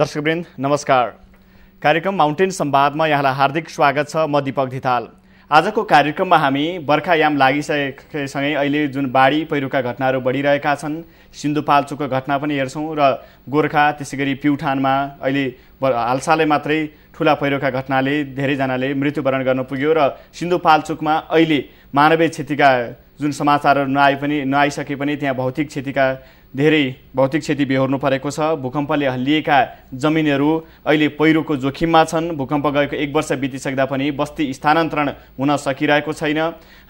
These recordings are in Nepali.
दर्शकवृन्द नमस्कार कार्यक्रम माउन्टेन सम्वादमा यहाँलाई हार्दिक स्वागत छ म दिपक धिताल आजको कार्यक्रममा हामी बर्खायाम लागिसकेसँगै अहिले जुन बाढी पहिरोका घटनाहरू बढिरहेका छन् सिन्धुपाल्चोकको घटना पनि हेर्छौँ र गोर्खा त्यसै गरी प्युठानमा अहिले हालसालै मात्रै ठुला पहिरोका घटनाले धेरैजनाले मृत्युवरण गर्न पुग्यो र सिन्धुपाल्चोकमा अहिले मानवीय क्षतिका जुन समाचारहरू नआए पनि नआइसके पनि त्यहाँ भौतिक क्षतिका धेरै भौतिक क्षति बेहोर्नु परेको छ भूकम्पले हल्लिएका जमिनहरू अहिले पहिरोको जोखिममा छन् भूकम्प गएको एक वर्ष बितिसक्दा पनि बस्ती स्थानान्तरण हुन सकिरहेको छैन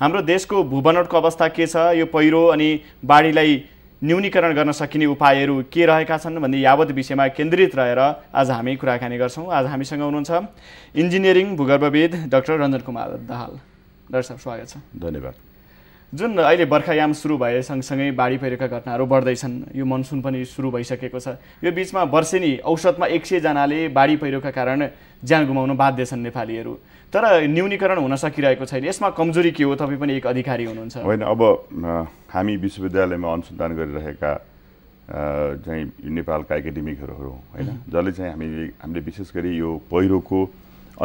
हाम्रो देशको भूबनटको अवस्था के छ यो पहिरो अनि बाढीलाई न्यूनीकरण गर्न सकिने उपायहरू के रहेका छन् भन्ने यावत विषयमा केन्द्रित रहेर आज हामी कुराकानी गर्छौँ आज हामीसँग हुनुहुन्छ इन्जिनियरिङ भूगर्भविद डाक्टर रञ्जन कुमार दाहाल डाक्टर साहब स्वागत छ धन्यवाद जुन अहिले बर्खायाम सुरु भए सँगसँगै बाढी पहिरोका घटनाहरू बढ्दैछन् यो मनसुन पनि सुरु भइसकेको छ यो बिचमा वर्षेनी औसतमा एक सयजनाले बाढी पहिरोका कारण ज्यान गुमाउनु बाध्य छन् नेपालीहरू तर न्यूनीकरण हुन सकिरहेको छैन यसमा कमजोरी के हो तपाईँ पनि एक अधिकारी हुनुहुन्छ होइन अब हामी विश्वविद्यालयमा अनुसन्धान गरिरहेका चाहिँ नेपालका एकाडेमिकहरू होइन जसले चाहिँ हामी हामीले विशेष गरी यो पहिरोको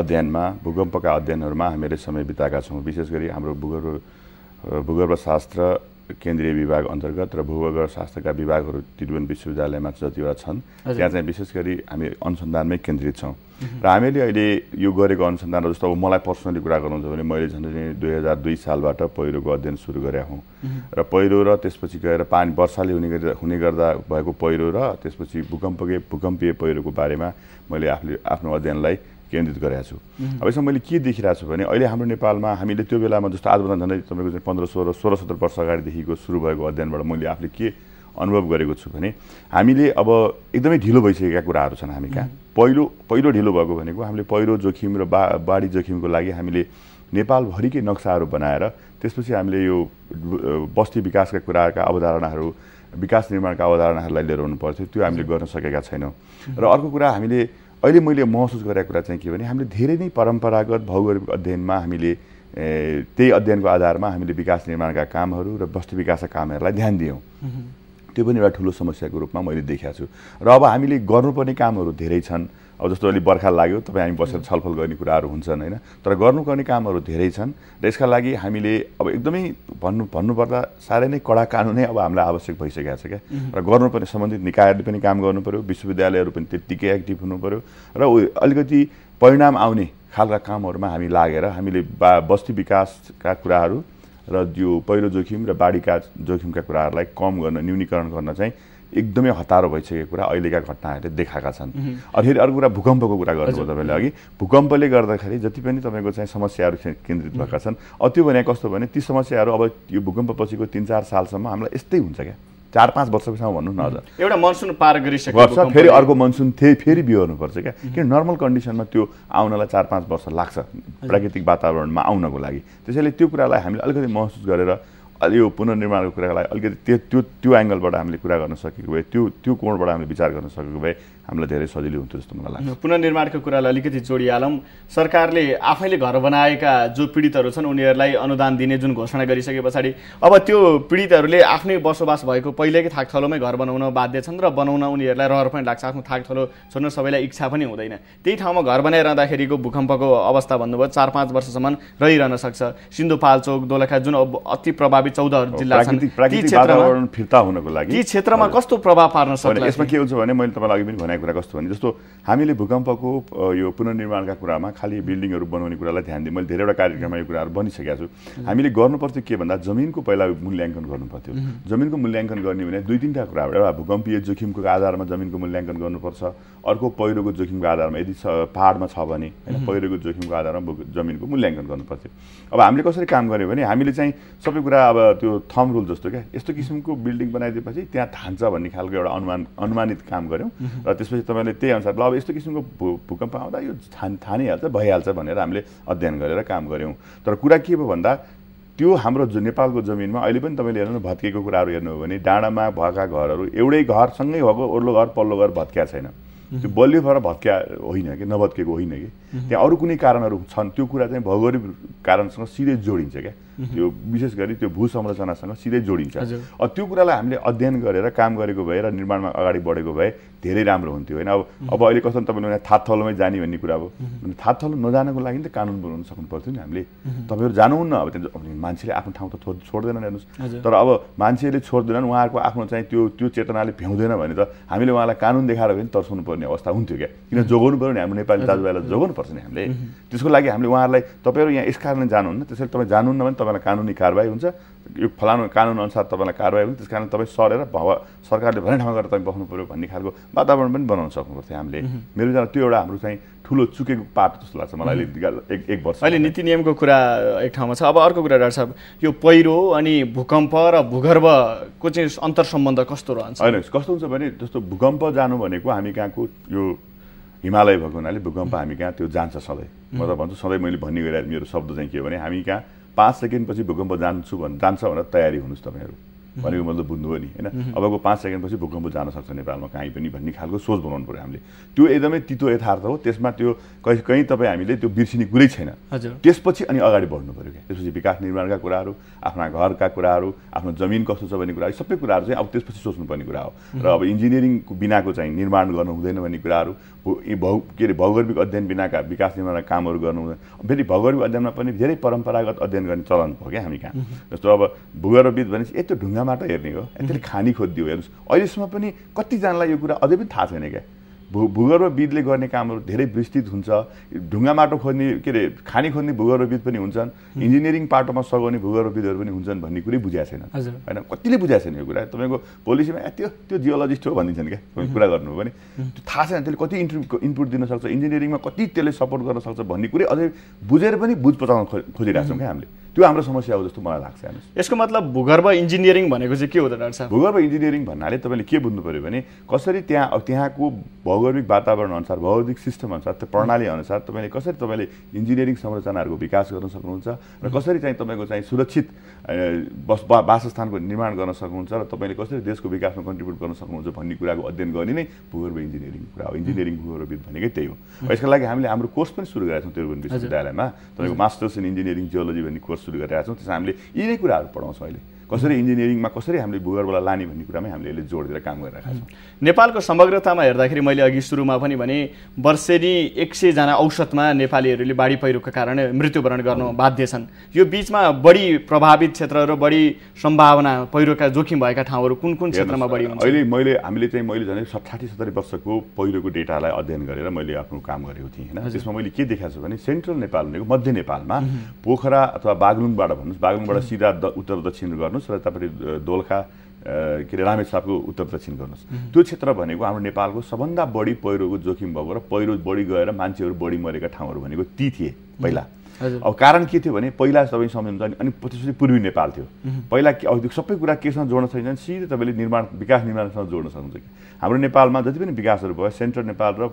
अध्ययनमा भूकम्पका अध्ययनहरूमा हामीले समय बिताएका छौँ विशेष गरी हाम्रो भूगर्भ भूगर्भशास्त्र केन्द्रीय विभाग अन्तर्गत र भूगर्भशास्त्रका विभागहरू त्रिभुवन विश्वविद्यालयमा जतिवटा छन् त्यहाँ चाहिँ विशेष गरी हामी अनुसन्धानमै केन्द्रित छौँ र हामीले अहिले यो गरेको अनुसन्धान जस्तो अब मलाई पर्सनली कुरा गर्नुहुन्छ भने मैले झन् दुई हजार दुई सालबाट पहिरोको अध्ययन सुरु गरेका हौँ र पहिरो र त्यसपछि गएर पानी वर्षाले हुने गर्दा हुने गर्दा भएको पहिरो र त्यसपछि भूकम्पकै भूकम्पीय पहिरोको बारेमा मैले आफूले आफ्नो अध्ययनलाई केन्द्रित गरेको छु अब यसमा मैले के देखिरहेको छु भने अहिले हाम्रो नेपालमा हामीले त्यो बेलामा जस्तो आजभन्दा झन्डै तपाईँको चाहिँ पन्ध्र सोह्र सोह्र सत्र वर्ष अगाडिदेखिको सुरु भएको अध्ययनबाट मैले आफूले के अनुभव गरेको छु भने हामीले अब एकदमै ढिलो भइसकेका कुराहरू छन् हामी कहाँ पहिलो पहिलो ढिलो भएको भनेको हामीले पहिलो जोखिम र बा बाढी जोखिमको लागि हामीले नेपालभरिकै नक्साहरू बनाएर त्यसपछि हामीले यो बस्ती विकासका कुराका अवधारणाहरू विकास निर्माणका अवधारणाहरूलाई लिएर हुनु पर्थ्यो त्यो हामीले गर्न सकेका छैनौँ र अर्को कुरा हामीले अहिले मैले महसुस गरेको कुरा चाहिँ के भने हामीले धेरै नै परम्परागत भौगोलिक अध्ययनमा हामीले त्यही अध्ययनको आधारमा हामीले विकास निर्माणका कामहरू र वस्तु विकासका कामहरूलाई ध्यान दियौँ त्यो पनि एउटा ठुलो समस्याको रूपमा मैले देखाएको छु र अब हामीले गर्नुपर्ने कामहरू धेरै छन् अब जस्तो अलि बर्खा लाग्यो तपाईँ हामी बसेर छलफल गर्ने कुराहरू हुन्छन् होइन तर गर्नुपर्ने कामहरू धेरै छन् र यसका लागि हामीले अब एकदमै भन्नु भन्नुपर्दा साह्रै नै कडा कानुनै अब हामीलाई आवश्यक भइसकेको छ क्या र गर्नुपर्ने सम्बन्धित निकायहरूले पनि काम गर्नु पऱ्यो विश्वविद्यालयहरू पनि त्यत्तिकै एक्टिभ हुनु पऱ्यो र अलिकति परिणाम आउने खालका कामहरूमा हामी लागेर हामीले बा बस्ती विकासका कुराहरू र त्यो पहिरो जोखिम र बाढीका जोखिमका कुराहरूलाई कम गर्न न्यूनीकरण गर्न चाहिँ एकदमै हतारो भइसकेको कुरा अहिलेका घटनाहरूले देखाएका छन् अनि फेरि अर्को कुरा भूकम्पको कुरा गर्नुभयो तपाईँले अघि भूकम्पले गर्दाखेरि जति पनि तपाईँको चाहिँ समस्याहरू केन्द्रित भएका छन् अब त्यो भने कस्तो भने ती समस्याहरू अब यो भूकम्पपछिको तिन चार सालसम्म हामीलाई यस्तै हुन्छ क्या चार पाँच वर्षकोसम्म भन्नु न हजुर एउटा मनसुन पार गरिसक्यो वर्ष फेरि अर्को मनसुन थिए फेरि बिहोर्नुपर्छ क्या किन नर्मल कन्डिसनमा त्यो आउनलाई चार पाँच वर्ष लाग्छ प्राकृतिक वातावरणमा आउनको लागि त्यसैले त्यो कुरालाई हामीले अलिकति महसुस गरेर अलि यो पुनर्निर्माणको कुरालाई अलिकति त्यो त्यो त्यो एङ्गलबाट हामीले कुरा गर्न सकेको भए त्यो त्यो कोणबाट हामीले विचार गर्न सकेको भए हामीलाई धेरै सजिलो हुन्थ्यो जस्तो मलाई लाग्छ पुनर्निर्माणको कुरालाई अलिकति जोडिहालौँ सरकारले आफैले घर बनाएका जो पीडितहरू छन् उनीहरूलाई अनुदान दिने जुन घोषणा गरिसके पछाडि अब त्यो पीडितहरूले आफ्नै बसोबास भएको पहिलेकै थाकथलोमै घर बनाउन बाध्य छन् र बनाउन उनीहरूलाई रहर पनि लाग्छ आफ्नो थाकथलो छोड्न सबैलाई इच्छा पनि हुँदैन त्यही ठाउँमा घर बनाइरहँदाखेरिको भूकम्पको अवस्था भन्नुभयो चार पाँच वर्षसम्म रहिरहन सक्छ सिन्धुपाल्चोक दोलखा जुन अब अति प्रभावित चौधहरू जिल्ला छन् ती क्षेत्रमा कस्तो प्रभाव पार्न सक्छ यसमा के हुन्छ भने मैले तपाईँलाई अघि पनि भने भन्ने कुरा कस्तो भने जस्तो हामीले भूकम्पको यो पुनर्निर्माणका कुरामा खालि बिल्डिङहरू बनाउने कुरालाई ध्यान दिउँ मैले धेरैवटा कार्यक्रममा यो कुराहरू भनिसकेको छु हामीले गर्नुपर्थ्यो के भन्दा जमिनको पहिला मूल्याङ्कन गर्नुपर्थ्यो जमिनको मूल्याङ्कन गर्ने भने दुई तिनवटा कुरा एउटा भूकम्पीय जोखिमको आधारमा जमिनको मूल्याङ्कन गर्नुपर्छ अर्को पहिरोको जोखिमको आधारमा यदि पाहाडमा छ भने होइन पहिरोको जोखिमको आधारमा जमिनको मूल्याङ्कन गर्नुपर्थ्यो अब हामीले कसरी काम गऱ्यो भने हामीले चाहिँ सबै कुरा अब त्यो थम रुल जस्तो क्या यस्तो किसिमको बिल्डिङ बनाइदिएपछि त्यहाँ थान्छ भन्ने खालको एउटा अनुमान अनुमानित काम गऱ्यौँ र त्यसपछि तपाईँले त्यही अनुसार ल अब यस्तो किसिमको भू भूकम्प आउँदा यो छान थानिहाल्छ भइहाल्छ भनेर हामीले अध्ययन गरेर काम गऱ्यौँ तर कुरा के भयो भन्दा त्यो हाम्रो नेपालको जमिनमा अहिले पनि तपाईँले हेर्नु भत्किएको कुराहरू हेर्नु हो भने डाँडामा भएका घरहरू एउटै घरसँगै भएको ओर्लो घर पल्लो घर भत्किया छैन त्यो बलियो भएर भत्किया होइन कि नभत्किएको होइन कि त्यहाँ अरू कुनै कारणहरू छन् त्यो कुरा चाहिँ भौगोलिक कारणसँग सिधै जोडिन्छ क्या त्यो विशेष गरी त्यो भू संरचनासँग सिधै जोडिन्छ त्यो कुरालाई हामीले अध्ययन गरेर काम गरेको भए र निर्माणमा अगाडि बढेको भए धेरै राम्रो हुन्थ्यो होइन अब अब अहिले कस्तो तपाईँले थाथलोमै जाने भन्ने कुरा अब थाथलो नजानको लागि त कानुन बनाउन सक्नु पर्थ्यो नि हामीले तपाईँहरू जानुहुन्न अब त्यहाँ मान्छेले आफ्नो ठाउँ त छोड्दैनन् हेर्नुहोस् तर अब मान्छेले छोड्दैनन् उहाँहरूको आफ्नो चाहिँ त्यो त्यो चेतनाले भ्याउँदैन भने त हामीले उहाँलाई कानुन देखाएर पनि तर्साउनु पर्ने अवस्था हुन्थ्यो क्या किन जोगाउनु पऱ्यो नि हाम्रो नेपाली दाजुभाइलाई जोगाउनु पर्छ गर्नुपर्छ नि हामीले त्यसको लागि हामीले उहाँहरूलाई तपाईँहरू यहाँ यस कारणले जानुहुन्न त्यसरी तपाईँ जानुहुन्न भने तपाईँलाई कानुनी कारवाही हुन्छ यो फलानु कानुन अनुसार तपाईँलाई कारवाही हुन्छ त्यस कारण तपाईँ सरेर भव सरकारले भने ठाउँमा गरेर तपाईँ बस्नु पऱ्यो भन्ने खालको वातावरण पनि बनाउन सक्नुपर्थ्यो हामीले मेरो विचारमा त्यो एउटा हाम्रो चाहिँ ठुलो चुकेको पाटो जस्तो लाग्छ मलाई एक एक वर्ष अहिले नीति नियमको कुरा एक ठाउँमा छ अब अर्को कुरा डाक्टर साहब यो पहिरो अनि भूकम्प र भूगर्भको चाहिँ अन्तर सम्बन्ध कस्तो रहन्छ होइन कस्तो हुन्छ भने जस्तो भूकम्प जानु भनेको हामी कहाँको यो हिमालय भएको हुनाले भूकम्प हामी कहाँ त्यो जान्छ सधैँ म त भन्छु सधैँ मैले भन्ने गरिरहेको मेरो शब्द चाहिँ के हो भने हामी कहाँ पाँच सेकेन्डपछि भूकम्प जान्छु भन् जान्छ भनेर तयारी हुनुहोस् तपाईँहरू भनेको मतलब बुझ्नुभयो नि होइन अबको पाँच सेकेन्डपछि भूकम्प जान सक्छ नेपालमा काहीँ पनि भन्ने खालको सोच बनाउनु पऱ्यो हामीले त्यो एकदमै तितो यथार्थ हो त्यसमा त्यो कहीँ कहीँ तपाईँ हामीले त्यो बिर्सिने कुरै छैन त्यसपछि अनि अगाडि बढ्नु पऱ्यो क्या त्यसपछि विकास निर्माणका कुराहरू आफ्ना घरका कुराहरू आफ्नो जमिन कस्तो छ भन्ने कुराहरू सबै कुराहरू चाहिँ अब त्यसपछि सोच्नुपर्ने कुरा हो र अब इन्जिनियरिङ बिनाको चाहिँ निर्माण गर्नु हुँदैन भन्ने कुराहरू यी भौ के अरे भौगोलिक अध्ययन बिनाका विकास निर्माणका कामहरू गर्नु हुँदैन फेरि भौगोलिक अध्ययनमा पनि धेरै परम्परागत अध्ययन गर्ने चलन भयो क्या हामी कहाँ जस्तो अब भूगर्भविद भनेपछि यत्रो ढुङ्गा मात्र हेर्ने हो यसरी खानी खोजिदियो हेर्नुहोस् अहिलेसम्म पनि कतिजनालाई यो कुरा अझै पनि थाहा छैन क्या भू भूगर्भविदले गर्ने कामहरू धेरै विस्तृत हुन्छ ढुङ्गा माटो खोज्ने के अरे खानी खोज्ने भूगर्भविद पनि हुन्छन् इन्जिनियरिङ पाटोमा सघाउने भूगर्भविदहरू पनि हुन्छन् भन्ने कुरै बुझाएको छैन होइन कतिले बुझाएको छैन यो कुरा तपाईँको पोलिसीमा त्यो त्यो जियोलोजिस्ट हो भनिदिन्छन् क्या कुरा गर्नु भने त्यो थाहा छैन त्यसले कति इन्ट्रु इनपुट दिन सक्छ इन्जिनियरिङमा कति त्यसले सपोर्ट गर्न सक्छ भन्ने कुरै अझै बुझेर पनि बुझ पचाउन खोजिरहेको छौँ क्या हामीले त्यो हाम्रो समस्या हो जस्तो मलाई लाग्छ हेर्नुहोस् यसको मतलब भूगर्भ इन्जिनियरिङ भनेको चाहिँ के हो त डाक्टर साहब भूगर्भ इन्जिनियरिङ भन्नाले तपाईँले के बुझ्नु पऱ्यो भने कसरी त्यहाँ त्यहाँको भौगोलिक वातावरण अनुसार भौगोलिक सिस्टम अनुसार त्यो प्रणाली अनुसार तपाईँले कसरी तपाईँले इन्जिनियरिङ संरचनाहरूको विकास गर्न सक्नुहुन्छ र कसरी चाहिँ तपाईँको चाहिँ सुरक्षित बस वासस्थानको निर्माण गर्न सक्नुहुन्छ र तपाईँले कसरी देशको विकासमा कन्ट्रिब्युट गर्न सक्नुहुन्छ भन्ने कुराको अध्ययन गर्ने नै भूगर्भ इन्जिनियरिङ कुरा हो इन्जिनियरिङ भूगर्भविद भनेकै त्यही हो यसको लागि हामीले हाम्रो कोर्स पनि सुरु गरेका छौँ त्रिभुवन विश्वविद्यालयमा तपाईँको मास्टर्स इन इन्जिनियरिङ जियोलोजी भन्ने कोर्स सुरु गरिरहेको छौँ त्यसमा हामीले यिनै कुराहरू पढाउँछौँ अहिले कसरी इन्जिनियरिङमा कसरी हामीले भूगर्भलाई लाने भन्ने कुरामै हामीले यसले जोड दिएर काम गरिरहेका छौँ नेपालको समग्रतामा हेर्दाखेरि मैले अघि सुरुमा पनि भने वर्षेनी एक सयजना औसतमा नेपालीहरूले बाढी पहिरोको कारण मृत्युवरण गर्नु बाध्य छन् यो बिचमा बढी प्रभावित क्षेत्रहरू बढी सम्भावना पहिरोका जोखिम भएका ठाउँहरू कुन कुन क्षेत्रमा बढी हुन्छ अहिले मैले हामीले चाहिँ मैले झन् साठी सत्तरी वर्षको पहिरोको डेटालाई अध्ययन गरेर मैले आफ्नो काम गरेको थिएँ होइन त्यसमा मैले के देखाएको छु भने सेन्ट्रल नेपाल भनेको मध्य नेपालमा पोखरा अथवा बागलुङबाट भन्नुहोस् बागलुङबाट सिधा उत्तर दक्षिण गर्नु गर्नुहोस् र तपाईँले दोलखा के अरे रामेछापको उत्तर दक्षिण गर्नुहोस् त्यो क्षेत्र भनेको हाम्रो नेपालको सबभन्दा बढी पहिरोको जोखिम भएको र पहिरो बढी गएर मान्छेहरू बढी मरेका ठाउँहरू भनेको ती थिए पहिला अब कारण के थियो भने पहिला तपाईँ सम्झिनुहुन्छ अनि त्यसपछि पूर्वी नेपाल थियो पहिला सबै कुरा केसँग जोड्न सकिन्छ सिधै तपाईँले निर्माण विकास निर्माणसँग जोड्न सक्नुहुन्छ कि हाम्रो नेपालमा जति पनि विकासहरू भयो सेन्ट्रल नेपाल र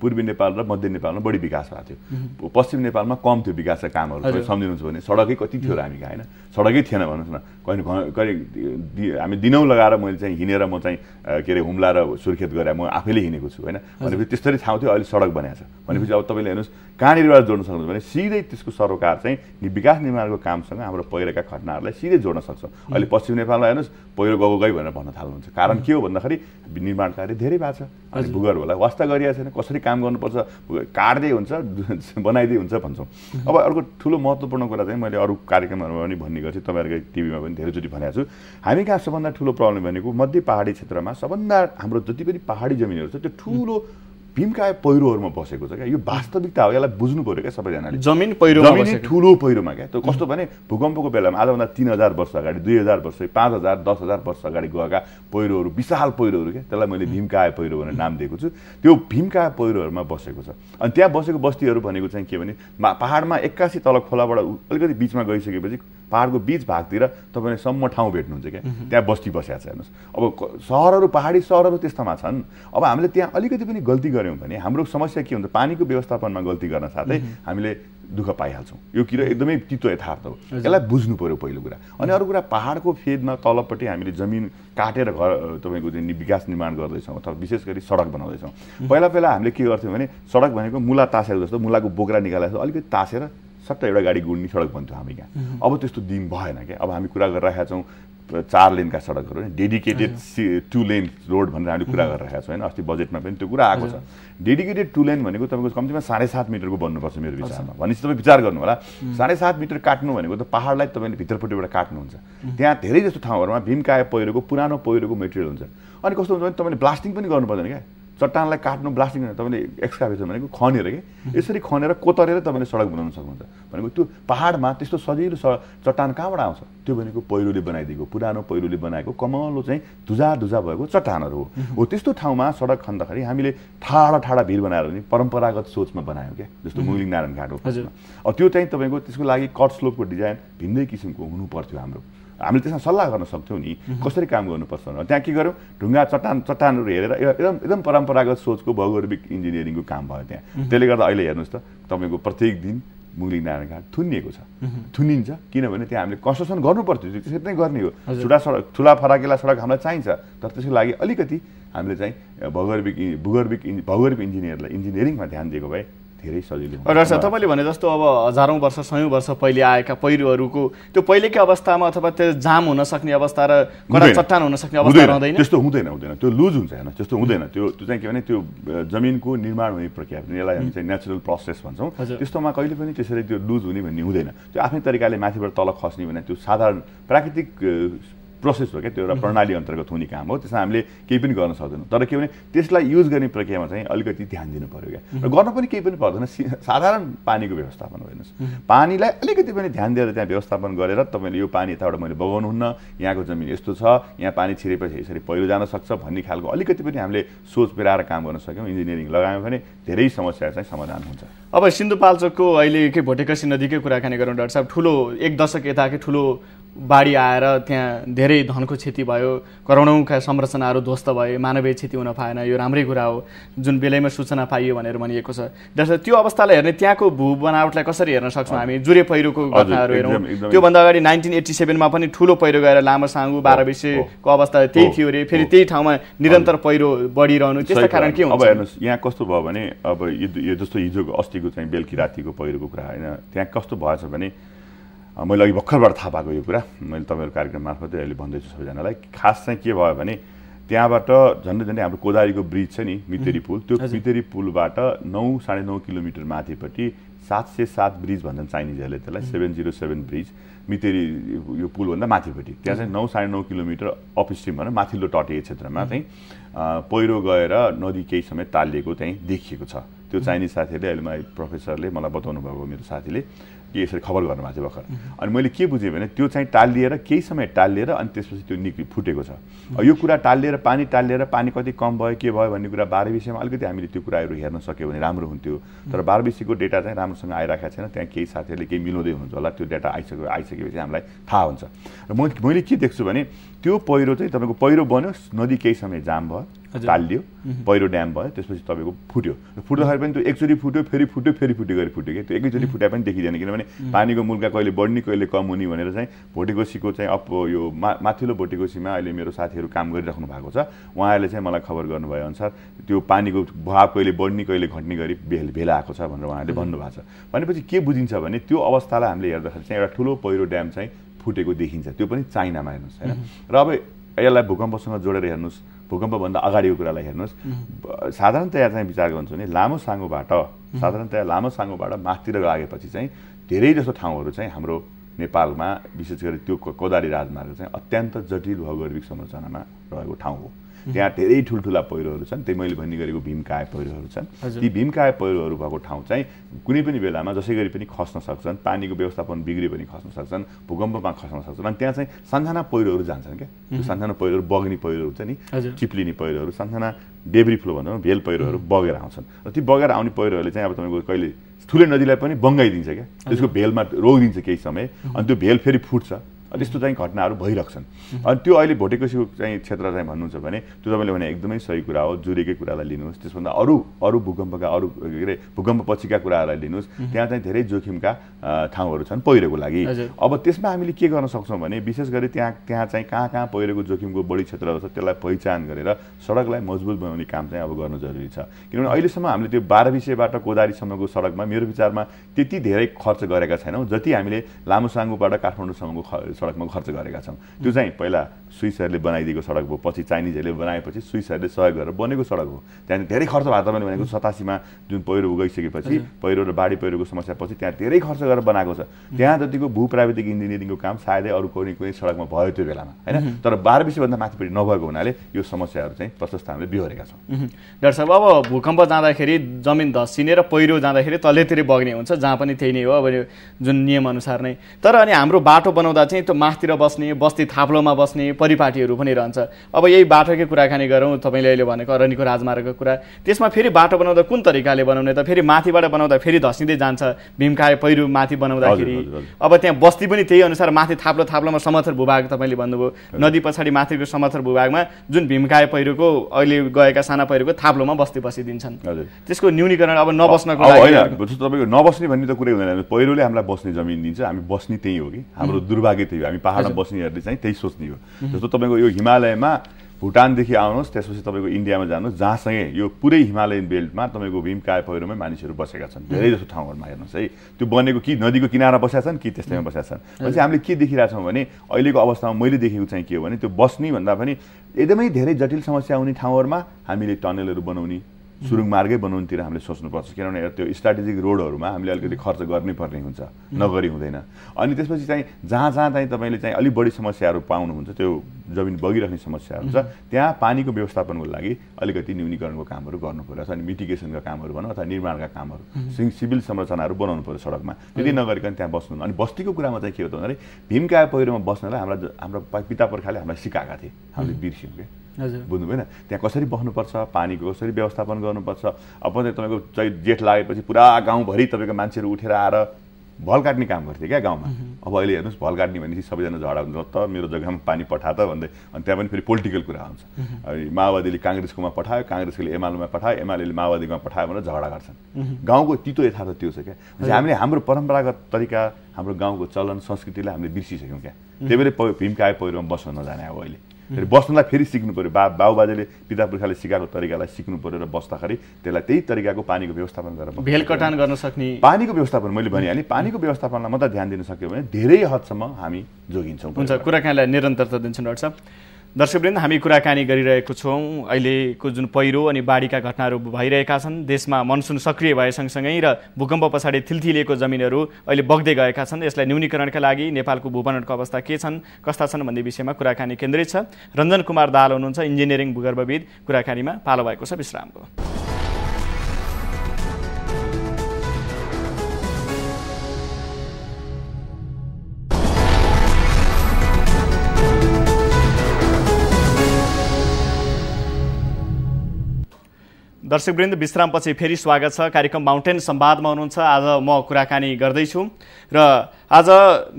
पूर्वी नेपाल र मध्य नेपालमा बढी विकास भएको थियो पश्चिम नेपालमा कम थियो विकासका कामहरू सम्झिनुहुन्छ भने सडकै कति थियो र हामी कहाँ होइन सडकै थिएन भन्नुहोस् न कहिले कहिले हामी दिनौ लगाएर मैले चाहिँ हिँडेर म चाहिँ के अरे हुम्ला र सुर्खेत गरेर म आफैले हिँडेको छु होइन भनेपछि त्यस्तरी ठाउँ थियो अहिले सडक बनाएको छ भनेपछि अब तपाईँले हेर्नुहोस् कहाँनिरबाट जोड्न सक्नुहुन्छ भने सिधै त्यसको सरकार चाहिँ विकास निर्माणको कामसँग हाम्रो पहिरेका घटनाहरूलाई सिधै जोड्न सक्छौँ अहिले पश्चिम नेपालमा हेर्नुहोस् पहिरो गएको गई भनेर भन्न थाल्नुहुन्छ कारण के हो भन्दाखेरि निर्माण कार्य धेरै भएको छ अनि भूगर्भलाई वास्ता गरिरहेको छैन कसरी काम गर्नुपर्छ काट्दै हुन्छ बनाइदिए हुन्छ भन्छौँ अब अर्को ठुलो महत्त्वपूर्ण कुरा चाहिँ मैले अरू कार्यक्रमहरूमा पनि भन्ने गर्छु तपाईँहरूको टिभीमा पनि धेरैचोटि भनेको छु हामी कहाँ सबभन्दा ठुलो प्रब्लम भनेको मध्य पहाडी क्षेत्रमा सबभन्दा हाम्रो जति पनि पाहाडी जमिनहरू छ त्यो ठुलो भीमकाय पहिरोहरूमा बसेको छ क्या यो वास्तविकता हो यसलाई बुझ्नु पऱ्यो क्या सबैजनाले जमिन पहिरो जमिन ठुलो पहिरोमा क्या त्यो कस्तो भने भूकम्पको बेलामा आजभन्दा तिन हजार वर्ष अगाडि दुई हजार वर्ष पाँच हजार दस हजार वर्ष अगाडि गएका पहिरोहरू विशाल पहिरोहरू क्या त्यसलाई मैले भीमकाय पहिरो भनेर नाम दिएको छु त्यो भीमकाय पहिरोहरूमा बसेको छ अनि त्यहाँ बसेको बस्तीहरू भनेको चाहिँ के भने पाहाडमा एक्कासी तल खोलाबाट अलिकति बिचमा गइसकेपछि पाहाडको बिच भागतिर तपाईँले सम्म ठाउँ भेट्नुहुन्छ क्या त्यहाँ बस्ती बसेको छ हेर्नुहोस् अब सहरहरू पाहाडी सहरहरू त्यस्तामा छन् अब हामीले त्यहाँ अलिकति पनि गल्ती गऱ्यौँ भने हाम्रो समस्या के हुन्छ पानीको व्यवस्थापनमा गल्ती गर्न साथै हामीले दुःख पाइहाल्छौँ यो किरो एकदमै तितो यथार्थ हो यसलाई बुझ्नु पऱ्यो पहिलो कुरा अनि अर्को कुरा पाहाडको फेदमा तलपट्टि हामीले जमिन काटेर घर तपाईँको जुन विकास निर्माण गर्दैछौँ अथवा विशेष गरी सडक बनाउँदैछौँ पहिला पहिला हामीले के गर्थ्यौँ भने सडक भनेको मुला तासेर जस्तो मुलाको बोक्रा निकालेको जस्तो अलिकति तासेर सट्ट एउटा गाडी गुड्ने सडक बन्थ्यो हामी कहाँ अब त्यस्तो दिन भएन क्या अब हामी कुरा गरिरहेका छौँ चार लेनका सडकहरू होइन डेडिकेटेड टु लेन रोड भनेर हामीले कुरा गरिरहेका छौँ होइन अस्ति बजेटमा पनि त्यो कुरा आएको छ डेडिकेटेड टु लेन भनेको तपाईँको कम्तीमा साढे सात मिटरको बन्नुपर्छ मेरो विचारमा भनेपछि तपाईँ विचार गर्नु होला साढे सात मिटर काट्नु भनेको त पाहाडलाई तपाईँले भित्रपट्टिबाट काट्नुहुन्छ त्यहाँ धेरै जस्तो ठाउँहरूमा भीमकाय पहिरोको पुरानो पहिरोको मेटेरियल हुन्छ अनि कस्तो हुन्छ भने तपाईँले ब्लास्टिङ पनि गर्नु पर्दैन क्या चट्टानलाई काट्नु ब्लास्टिङ गरेर तपाईँले एक्सकाभेसन भनेको खनेर कि यसरी खनेर कोतरेर तपाईँले सडक बनाउन सक्नुहुन्छ भनेको त्यो पाहाडमा त्यस्तो सजिलो चट्टान कहाँबाट आउँछ त्यो भनेको पहिरोले बनाइदिएको पुरानो पहिरोले बनाएको कमलो चाहिँ धुजा धुजा भएको चट्टानहरू हो हो त्यस्तो ठाउँमा सडक खन्दाखेरि हामीले ठाडा ठाडा भिर बनाएर पनि परम्परागत सोचमा बनायौँ क्या जस्तो मुगलिङ नारायण घाट हो त्यो चाहिँ तपाईँको त्यसको लागि कट स्लोपको डिजाइन भिन्नै किसिमको हुनु हाम्रो हामीले त्यसमा सल्लाह गर्न सक्थ्यौँ नि कसरी काम गर्नुपर्छ भनेर त्यहाँ के गऱ्यौँ ढुङ्गा चट्टान चट्टानहरू हेरेर एकदम एकदम परम्परागत सोचको भौगोलिक इन्जिनियरिङको काम भयो त्यहाँ त्यसले गर्दा अहिले हेर्नुहोस् त तपाईँको प्रत्येक दिन मुगली नारायण घाट थुनिएको छ थुनिन्छ किनभने त्यहाँ हामीले कन्स्ट्रक्सन गर्नु पर्थ्यो त्यसरी नै गर्ने हो छुटा सडक ठुला फराकेला सडक हामीलाई चाहिन्छ तर त्यसको लागि अलिकति हामीले चाहिँ भौगर्भिक भूगर्भिक भौगर्भिक इन्जिनियरलाई इन्जिनियरिङमा ध्यान दिएको भए धेरै सजिलो डाक्टर साहब तपाईँले भने जस्तो अब हजारौँ वर्ष सयौँ वर्ष पहिले आएका पहिरोहरूको त्यो पहिलेकै अवस्थामा अथवा त्यो जाम हुन सक्ने अवस्था र कडा चट्टान हुन सक्ने अवस्था रहँदैन त्यस्तो हुँदैन हुँदैन त्यो लुज हुन्छ होइन त्यस्तो हुँदैन त्यो त्यो चाहिँ के भने त्यो जमिनको निर्माण हुने प्रक्रिया यसलाई हामी चाहिँ नेचुरल प्रोसेस भन्छौँ त्यस्तोमा कहिले पनि त्यसरी त्यो लुज हुने भन्ने हुँदैन त्यो आफ्नै तरिकाले माथिबाट तल खस्ने भने त्यो साधारण प्राकृतिक प्रोसेस हो क्या त्यो एउटा प्रणाली अन्तर्गत हुने काम हो त्यसमा हामीले केही पनि गर्न सक्दैनौँ तर के भने त्यसलाई युज गर्ने प्रक्रियामा चाहिँ अलिकति ध्यान दिनु पऱ्यो क्या र गर्न पनि केही पनि पर्दैन साधारण पानीको व्यवस्थापन हेर्नुहोस् पानीलाई अलिकति पनि ध्यान दिएर त्यहाँ व्यवस्थापन गरेर तपाईँले यो पानी यताबाट मैले बगाउनुहुन्न यहाँको जमिन यस्तो छ यहाँ पानी छिरेपछि यसरी पहिरो जान सक्छ भन्ने खालको अलिकति पनि हामीले सोच पुऱ्याएर काम गर्न सक्यौँ इन्जिनियरिङ लगायौँ भने धेरै समस्या चाहिँ समाधान हुन्छ अब सिन्धुपाल्चोकको अहिले के भोटेकसी नदीकै कुराकानी गरौँ डाक्टर साहब ठुलो एक दशक यताकै ठुलो बाढी आएर त्यहाँ धेरै धनको क्षति भयो करोडौँका संरचनाहरू ध्वस्त भए मानवीय क्षति हुन पाएन यो राम्रै कुरा हो जुन बेलैमा सूचना पाइयो भनेर भनिएको छ जस्तो त्यो अवस्थालाई हेर्ने त्यहाँको भू बनावटलाई कसरी हेर्न सक्छौँ हामी जुरे पहिरोको घटनाहरू हेरौँ त्योभन्दा अगाडि नाइन्टिन एट्टी सेभेनमा पनि ठुलो पहिरो गएर लामो साङ्गु बाह्र बिसेको अवस्था त्यही थियो अरे फेरि त्यही ठाउँमा निरन्तर पहिरो बढिरहनु त्यसको कारण के हुन्छ अब हेर्नुहोस् यहाँ कस्तो भयो भने अब यो जस्तो हिजोको अस्तिको चाहिँ बेलुकी रातिको पहिरोको कुरा होइन त्यहाँ कस्तो भएछ भने मैले अघि भर्खरबाट थाहा पाएको यो कुरा मैले तपाईँको कार्यक्रम मार्फतै अहिले भन्दैछु सबैजनालाई खास चाहिँ के भयो भने त्यहाँबाट झन्डै झन्डै हाम्रो कोदारीको ब्रिज छ नि मितेरी पुल त्यो मितेरी पुलबाट नौ साढे नौ किलोमिटर माथिपट्टि सात सय सात ब्रिज भन्छन् चाइनिजहरूले त्यसलाई seven zero seven bridge Miteri यो पुलभन्दा माथिपट्टि त्यहाँ चाहिँ नौ साढे नौ किलोमिटर अपस्ट्रिम स्ट्रिम भनेर माथिल्लो तटीय क्षेत्रमा चाहिँ पहिरो गएर नदी केही समय तालिएको चाहिँ देखिएको छ त्यो चाइनिज साथीहरूले अहिले मलाई प्रोफेसरले मलाई बताउनु भएको मेरो साथीले कि यसरी खबर गर्नुभएको भएको थियो भर्खर अनि मैले के बुझेँ भने त्यो चाहिँ टालिएर केही समय टालिएर अनि त्यसपछि त्यो निक् फुटेको छ यो कुरा टालिएर पानी टालिएर पानी कति कम भयो के भयो भन्ने कुरा बाह्र विषयमा अलिकति हामीले त्यो कुराहरू हेर्न सक्यो भने राम्रो हुन्थ्यो तर बाह्र विषयको डेटा चाहिँ राम्रोसँग आइरहेको छैन त्यहाँ केही साथीहरूले केही मिलाउँदै हुनुहुन्छ होला त्यो डेटा आइसक्यो आइसकेपछि हामीलाई थाहा हुन्छ र मैले के देख्छु भने त्यो पहिरो चाहिँ तपाईँको पहिरो बन्यो नदी केही समय जाम भयो टालियो पहिरो ड्याम भयो त्यसपछि तपाईँको फुट्यो फुट्दाखेरि पनि त्यो एकचोटि फुट्यो फेरि फुट्यो फेरि फुट्यो गरी फुट्यो कि त्यो एकैचोटि फुट्या पनि देखिँदैन किनभने पानीको मुल्का कहिले बढ्ने कहिले कम हुने भनेर चाहिँ भोटेकोसीको चाहिँ अब यो मा माथिल्लो भोटेकोसीमा अहिले मेरो साथीहरू काम गरिराख्नु भएको छ उहाँहरूले चाहिँ मलाई खबर गर्नुभयो अनुसार त्यो पानीको भाव कहिले बढ्ने कहिले घट्ने गरी भेल भेला आएको छ भनेर उहाँहरूले भन्नुभएको छ भनेपछि के बुझिन्छ भने त्यो अवस्थालाई हामीले हेर्दाखेरि चाहिँ एउटा ठुलो पहिरो ड्याम चाहिँ फुटेको देखिन्छ त्यो पनि चाइनामा हेर्नुहोस् होइन र अब यसलाई भूकम्पसँग जोडेर हेर्नुहोस् भूकम्पभन्दा अगाडिको कुरालाई हेर्नुहोस् साधारणतया चाहिँ विचार गर्नु भने लामो साङ्गोबाट साधारणतया लामो साङ्गोबाट माथितिर लागेपछि चाहिँ धेरै जस्तो ठाउँहरू चाहिँ हाम्रो नेपालमा विशेष गरी त्यो कोदारी राजमार्ग चाहिँ अत्यन्त जटिल भौगोलिक संरचनामा रहेको ठाउँ हो त्यहाँ धेरै ठुल्ठुला पहिरोहरू छन् त्यही मैले भन्ने गरेको भीमकाय पहिरोहरू छन् ती भीमकाय पहिरोहरू भएको ठाउँ चाहिँ कुनै पनि बेलामा जसै गरी पनि खस्न सक्छन् पानीको व्यवस्थापन बिग्रियो भने खस्न सक्छन् भूकम्पमा खस्न सक्छन् अनि त्यहाँ चाहिँ सानसाना पहिरोहरू जान्छन् क्या त्यो सानसाना पहिरोहरू बग्ने पहिरोहरू हुन्छ नि चिप्लिने पहिरोहरू सानसाना डेब्री फ्लो भनौँ भेल पहिरोहरू बगेर आउँछन् र ती बगेर आउने पहिरोहरूले चाहिँ अब तपाईँको कहिले ठुलै नदीलाई पनि बङ्गाइदिन्छ क्या त्यसको भेलमा रोगिदिन्छ केही समय अनि त्यो भेल फेरि फुट्छ त्यस्तो चाहिँ घटनाहरू भइरहेछन् अनि त्यो अहिले भोटेको चाहिँ क्षेत्र चाहिँ भन्नुहुन्छ भने त्यो तपाईँले भने एकदमै सही कुरा हो जुरेकै कुरालाई लिनुहोस् त्यसभन्दा अरू अरू भूकम्पका अरू के अरे भूकम्पपछिका कुराहरूलाई लिनुहोस् त्यहाँ चाहिँ धेरै जोखिमका ठाउँहरू छन् पहिरोको लागि अब त्यसमा हामीले के गर्न सक्छौँ भने विशेष गरी त्यहाँ त्यहाँ चाहिँ कहाँ कहाँ पहिरोको जोखिमको बढी क्षेत्रहरू छ त्यसलाई पहिचान गरेर सडकलाई मजबुत बनाउने काम चाहिँ अब गर्नु जरुरी छ किनभने अहिलेसम्म हामीले त्यो बाह्र विषयबाट कोदारीसम्मको सडकमा मेरो विचारमा त्यति धेरै खर्च गरेका छैनौँ जति हामीले लामो साङ्गोबाट काठमाडौँसम्मको सडकमा खर्च गरेका छौँ त्यो चाहिँ पहिला स्विसहरूले बनाइदिएको सडक भयो पछि चाइनिजहरूले बनाएपछि स्विसहरूले सहयोग गरेर बनेको सडक हो त्यहाँदेखि धेरै खर्च भएको तपाईँले भनेको सतासीमा जुन पहिरो गइसकेपछि पहिरो र बाढी पहिरोको समस्यापछि त्यहाँ धेरै खर्च गरेर बनाएको छ त्यहाँ जतिको भू प्राविधिक इन्जिनियरिङको काम सायदै अरू कुनै कुनै सडकमा भयो त्यो बेलामा होइन तर बाह्र बिसभन्दा माथिपट्टि नभएको हुनाले यो समस्याहरू चाहिँ प्रशस्त हामीले बिहोरेका छौँ डाक्टर साहब अब भूकम्प जाँदाखेरि जमिन धसिने र पहिरो जाँदाखेरि तलतिर बग्ने हुन्छ जहाँ पनि त्यही नै हो अब जुन नियमअनुसार नै तर अनि हाम्रो बाटो बनाउँदा चाहिँ अलिकति माथतिर बस्ने बस्ती थाप्लोमा बस्ने परिपाटीहरू पनि रहन्छ अब यही बाटोकै कुराकानी गरौँ तपाईँले अहिले भनेको अरणीको राजमार्गको कुरा त्यसमा फेरि बाटो बनाउँदा कुन तरिकाले बनाउने त फेरि माथिबाट बनाउँदा फेरि धसिँदै जान्छ भीमकाय पहिरो माथि बनाउँदाखेरि अब त्यहाँ बस्ती पनि त्यही अनुसार माथि थाप्लो थाप्लोमा समथर भूभाग तपाईँले भन्नुभयो नदी पछाडि माथिको समथर भूभागमा जुन भीमकाय पहिरोको अहिले गएका साना पहिरोको थाप्लोमा बस्ती बसिदिन्छन् त्यसको न्यूनीकरण अब नबस्नको होइन तपाईँको नबस्ने भन्ने त कुरै हुँदैन पहिरोले हामीलाई बस्ने जमिन दिन्छ हामी बस्ने त्यही हो कि हाम्रो दुर्भाग्य त्यही हामी पाहाडमा बस्नेहरूले चाहिँ त्यही सोच्ने हो जस्तो तपाईँको यो हिमालयमा भुटानदेखि आउनुहोस् त्यसपछि तपाईँको इन्डियामा जानुहोस् जहाँसँगै यो पुरै हिमालयन बेल्टमा तपाईँको भीमकाय पहिरोमै मानिसहरू बसेका छन् धेरै जस्तो ठाउँहरूमा हेर्नुहोस् है त्यो बनेको कि नदीको किनारा बसेका छन् कि त्यस्तैमा बसेका छन् भनेपछि हामीले के देखिरहेछौँ भने अहिलेको अवस्थामा मैले देखेको चाहिँ के हो भने त्यो बस्ने भन्दा पनि एकदमै धेरै जटिल समस्या हुने ठाउँहरूमा हामीले टनलहरू बनाउने सुरुङ मार्गै बनाउनुतिर हामीले सोच्नुपर्छ किनभने त्यो स्ट्राटेजिक रोडहरूमा हामीले अलिकति खर्च गर्नै पर्ने हुन्छ नगरी हुँदैन अनि त्यसपछि चाहिँ जहाँ जहाँ चाहिँ तपाईँले चाहिँ अलिक बढी समस्याहरू पाउनुहुन्छ त्यो जमिन बगिराख्ने समस्या हुन्छ त्यहाँ पानीको व्यवस्थापनको लागि अलिकति न्यूनीकरणको कामहरू गर्नु पऱ्यो अथवा मिटिगेसनका कामहरू भनौँ अथवा निर्माणका कामहरू सिभिल संरचनाहरू बनाउनु पऱ्यो सडकमा त्यति नगरिकन त्यहाँ बस्नु अनि बस्तीको कुरामा चाहिँ के हो त भन्दाखेरि भीमकाय पहिरोमा बस्नलाई हाम्रा हाम्रो पिता पुर्खाले हामीलाई सिकाएका थिए हामीले बिर्स्यौँ क्या बुझ्नु भएन त्यहाँ कसरी बस्नुपर्छ पानीको कसरी व्यवस्थापन गर्नुपर्छ अब तपाईँको जेठ लागेपछि पुरा गाउँभरि तपाईँको मान्छेहरू उठेर आएर भल काट्ने काम गर्थ्यो क्या गाउँमा अब अहिले हेर्नुहोस् भल काट्ने भनेपछि सबैजना झगडा हुन्छ त मेरो जग्गामा पानी पठा त भन्दै अनि त्यहाँ पनि फेरि पोलिटिकल कुरा आउँछ माओवादीले काङ्ग्रेसकोमा पठायो काङ्ग्रेसले एमालेमा पठायो एमाले माओवादीमा पठायो भनेर झगडा गर्छन् गाउँको तितो यथार्थ त्यो छ क्या हामीले हाम्रो परम्परागत तरिका हाम्रो गाउँको चलन संस्कृतिलाई हामीले बिर्सिसक्यौँ क्या त्यही भएर भीमकाय पहिरोमा बस्न नजाने अब अहिले बस्नलाई फेरि सिक्नु पऱ्यो बा बाबुबाजेले पिता पुर्खाले सिकाएको तरिकालाई सिक्नु पऱ्यो र बस्दाखेरि त्यसलाई त्यही तरिकाको पानीको व्यवस्थापन गरेर भेल कटान गर्न सक्ने पानीको व्यवस्थापन मैले भनिहालेँ पानीको व्यवस्थापनलाई मात्रै ध्यान दिन सक्यो भने धेरै हदसम्म हामी जोगिन्छौँ हुन्छ कुराकानीलाई निरन्तरता दिन्छौँ डाक्टर साहब दर्शकवृन्द हामी कुराकानी गरिरहेको छौँ अहिलेको जुन पहिरो अनि बाढीका घटनाहरू भइरहेका छन् देशमा मनसुन सक्रिय भए सँगसँगै र भूकम्प पछाडि थिल्थिलिएको जमिनहरू अहिले बग्दै गएका छन् यसलाई न्यूनीकरणका लागि नेपालको भूपनटको अवस्था के छन् कस्ता छन् भन्ने विषयमा कुराकानी केन्द्रित छ रञ्जन कुमार दाल हुनुहुन्छ इन्जिनियरिङ भूगर्भविद कुराकानीमा पालो भएको छ विश्रामको दर्शकवृन्द विश्रामपछि फेरि स्वागत छ कार्यक्रम माउन्टेन सम्वादमा हुनुहुन्छ आज म कुराकानी गर्दैछु र आज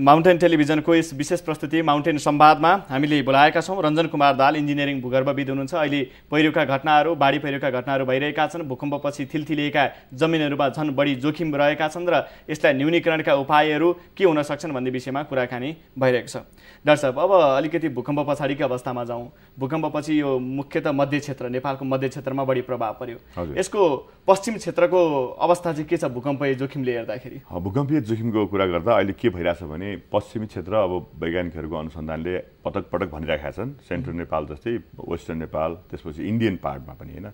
माउन्टेन टेलिभिजनको यस विशेष प्रस्तुति माउन्टेन सम्वादमा हामीले बोलाएका छौँ रञ्जन कुमार दाल इन्जिनियरिङ भूगर्भविद हुनुहुन्छ अहिले पहिरोका घटनाहरू बाढी पहिरोका घटनाहरू भइरहेका छन् भूकम्पपछि थिलथिलिएका जमिनहरूमा झन् बढी जोखिम रहेका छन् र यसलाई न्यूनीकरणका उपायहरू के हुन सक्छन् भन्ने विषयमा कुराकानी भइरहेको छ डाक्टर साहब अब अलिकति भूकम्प पछाडिको अवस्थामा जाउँ भूकम्पपछि यो मुख्यत मध्य क्षेत्र नेपालको मध्य क्षेत्रमा बढी प्रभाव पर्यो यसको पश्चिम क्षेत्रको अवस्था चाहिँ के छ भूकम्पीय जोखिमले हेर्दाखेरि भूकम्पीय जोखिमको कुरा गर्दा अहिले के भइरहेछ भने पश्चिमी क्षेत्र अब वैज्ञानिकहरूको अनुसन्धानले पटक पटक भनिरहेका छन् सेन्ट्रल नेपाल जस्तै वेस्टर्न नेपाल त्यसपछि इन्डियन पार्टमा पनि होइन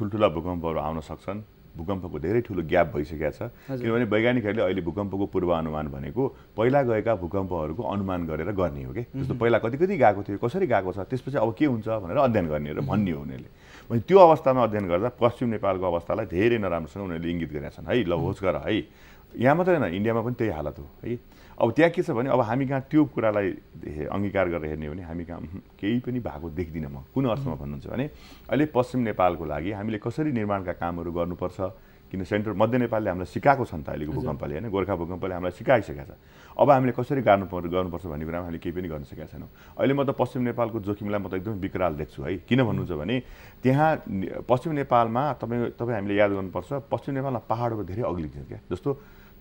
ठुल्ठुला भूकम्पहरू आउन सक्छन् भूकम्पको धेरै ठुलो ग्याप भइसकेको छ किनभने वैज्ञानिकहरूले अहिले भूकम्पको पूर्वानुमान भनेको पहिला गएका भूकम्पहरूको अनुमान गरेर गर्ने हो कि जस्तो पहिला कति कति गएको थियो कसरी गएको छ त्यसपछि अब के हुन्छ भनेर अध्ययन गर्ने र भन्ने हो उनीहरूले भने त्यो अवस्थामा अध्ययन गर्दा पश्चिम नेपालको अवस्थालाई धेरै नराम्रोसँग उनीहरूले इङ्गित गरेका छन् है ल होस् गर है यहाँ मात्रै होइन इन्डियामा पनि त्यही हालत हो है अब त्यहाँ के छ भने अब हामी कहाँ त्यो कुरालाई अङ्गीकार गरेर हेर्ने हो भने हामी कहाँ केही पनि भएको देख्दिनँ म कुन अर्थमा भन्नुहुन्छ भने अहिले पश्चिम नेपालको लागि हामीले कसरी निर्माणका कामहरू गर्नुपर्छ किन सेन्ट्रल मध्य नेपालले हामीलाई सिकाएको छ नि त अहिलेको भूकम्पले होइन गोर्खा भूकम्पले हामीलाई सिकाइसकेका छ अब हामीले कसरी गार्नु गर्नुपर्छ भन्ने कुरामा हामीले केही पनि गर्न सकेका छैनौँ अहिले म त पश्चिम नेपालको जोखिमलाई म त एकदम विकराल देख्छु है किन भन्नुहुन्छ भने त्यहाँ पश्चिम नेपालमा तपाईँ तपाईँ हामीले याद गर्नुपर्छ पश्चिम नेपालमा पाहाडहरू धेरै अग्लिन्छ क्या जस्तो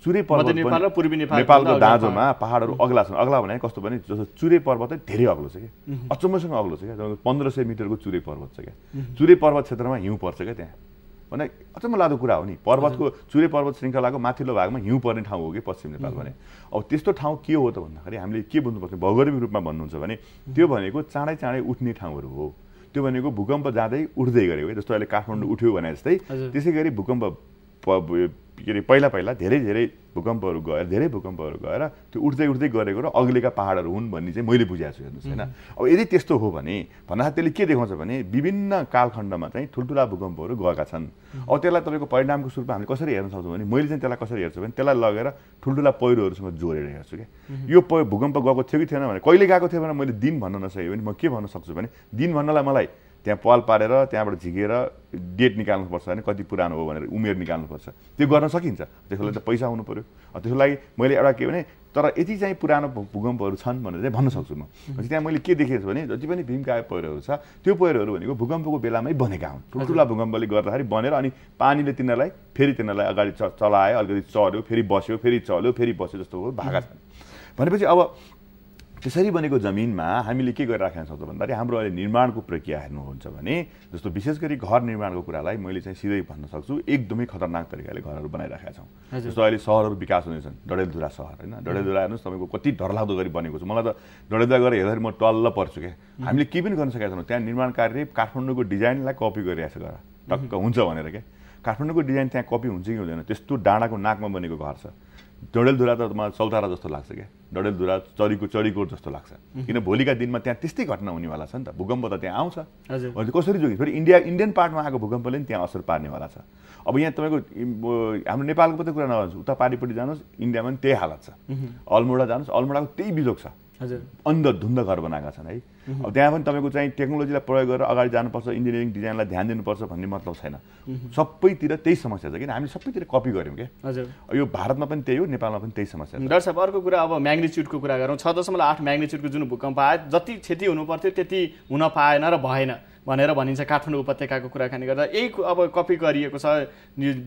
चुरे पर्वत नेपालको दाँजोमा पाहाडहरू अग्ला छन् अग्ला भने कस्तो भने जस्तो चुरे पर्वतै धेरै अग्लो छ क्या अचम्मसँग अग्लो छ क्या पन्ध्र सय मिटरको चुरे पर्वत छ क्या चुरे पर्वत क्षेत्रमा हिउँ पर्छ क्या त्यहाँ भने अचम्म लाग्दो कुरा हो नि पर्वतको चुरे पर्वत श्रृङ्खलाको माथिल्लो भागमा हिउँ पर्ने ठाउँ हो कि पश्चिम नेपाल भने अब त्यस्तो ठाउँ के हो त भन्दाखेरि हामीले के बुझ्नुपर्छ भौगोलिक रूपमा भन्नुहुन्छ भने त्यो भनेको चाँडै चाँडै उठ्ने ठाउँहरू हो त्यो भनेको भूकम्प जाँदै उठ्दै गऱ्यो जस्तो अहिले काठमाडौँ उठ्यो भने जस्तै त्यसै गरी भूकम्प के अरे पहिला पहिला धेरै धेरै भूकम्पहरू गएर धेरै भूकम्पहरू गएर त्यो उठ्दै उठ्दै गरेको र अग्लेका पाहाडहरू हुन् भन्ने चाहिँ मैले बुझाएको छु हेर्नुहोस् होइन अब यदि त्यस्तो हो भने भन्दाखेरि त्यसले के देखाउँछ भने विभिन्न कालखण्डमा चाहिँ ठुल्ठुला भूकम्पहरू गएका छन् अब त्यसलाई तपाईँको परिणामको स्वरूपमा हामीले कसरी हेर्न सक्छौँ भने मैले चाहिँ त्यसलाई कसरी हेर्छु भने त्यसलाई लगेर ठुल्ठुला पहिरोहरूसँग जोडेर हेर्छु क्या यो भूकम्प गएको थियो कि थिएन भने कहिले गएको थियो भने मैले दिन भन्न नसकेँ भने म के भन्न सक्छु भने दिन भन्नलाई मलाई त्यहाँ पाल पारेर त्यहाँबाट झिकेर डेट निकाल्नुपर्छ भने कति पुरानो हो भनेर उमेर निकाल्नुपर्छ त्यो गर्न सकिन्छ त्यसको लागि त पैसा हुनु पऱ्यो त्यसको लागि मैले एउटा के भने तर यति चाहिँ पुरानो भूकम्पहरू छन् भनेर चाहिँ भन्न सक्छु म त्यहाँ मैले के देखेको छु भने जति पनि भीमकाय पहिरोहरू छ त्यो पहिरोहरू भनेको भूकम्पको बेलामै बनेका हुन् ठुल्ठुला भूकम्पले गर्दाखेरि बनेर अनि पानीले तिनीहरूलाई फेरि तिनीहरूलाई अगाडि चलायो अलिकति चढ्यो फेरि बस्यो फेरि चल्यो फेरि बस्यो जस्तो भएको छन् भनेपछि अब त्यसरी बनेको जमिनमा हामीले के गरिराखेका छौँ त भन्दाखेरि हाम्रो अहिले निर्माणको प्रक्रिया हेर्नुहुन्छ भने जस्तो विशेष गरी घर निर्माणको कुरालाई मैले चाहिँ सिधै भन्न सक्छु एकदमै खतरनाक तरिकाले घरहरू बनाइराखेका छौँ जस्तो अहिले सहरहरू विकास हुनेछन् डडेलधुरा सहर होइन डडेलधुरा हेर्नुहोस् तपाईँको कति डरलाग्दो गरी बनेको छ मलाई त डडेलधुरा गरेर हेर्दाखेरि म टल्ल पर्छु क्या हामीले के पनि गर्न सकेका छैनौँ त्यहाँ निर्माण कार्य काठमाडौँको डिजाइनलाई कपी गरिरहेको छ घर टक्क हुन्छ भनेर क्या काठमाडौँको डिजाइन त्यहाँ कपी हुन्छ कि हुँदैन त्यस्तो डाँडाको नाकमा बनेको घर छ डडेलधुरा त मलाई चौतारा जस्तो लाग्छ क्या डडेलधुरा चरीको चरीकोट जस्तो लाग्छ किन भोलिका दिनमा त्यहाँ त्यस्तै घटना हुनेवाला छ नि त भूकम्प त त्यहाँ आउँछ हजुर कसरी जोगिन्छ फेरि इन्डिया इन्डियन पार्टमा आएको भूकम्पले पनि त्यहाँ असर पार्नेवाला छ अब यहाँ तपाईँको हाम्रो नेपालको मात्रै कुरा नभन्छु उता पारिपट्टि जानुहोस् इन्डियामा पनि त्यही हालत छ अल्मोडा जानुहोस् अल्मोडाको त्यही बिजोग छ अन्ध धुन्द घर बनाएका छन् है अब त्यहाँ पनि तपाईँको चाहिँ टेक्नोलोजीलाई प्रयोग गरेर अगाडि जानुपर्छ इन्जिनियरिङ डिजाइनलाई ध्यान दिनुपर्छ भन्ने मतलब छैन सबैतिर त्यही समस्या छ किन हामीले सबैतिर कपी गऱ्यौँ क्या हजुर यो भारतमा पनि त्यही हो नेपालमा पनि त्यही समस्या छ डाक्टर साहब अर्को कुरा अब म्याग्नेच्युडको कुरा गरौँ छ दशमलव आठ म्याग्नेच्युडको जुन भूकम्प आयो जति क्षति हुनु पर्थ्यो त्यति हुन पाएन र भएन भनेर भनिन्छ काठमाडौँ उपत्यकाको कुराकानी गर्दा यही अब कपी गरिएको छ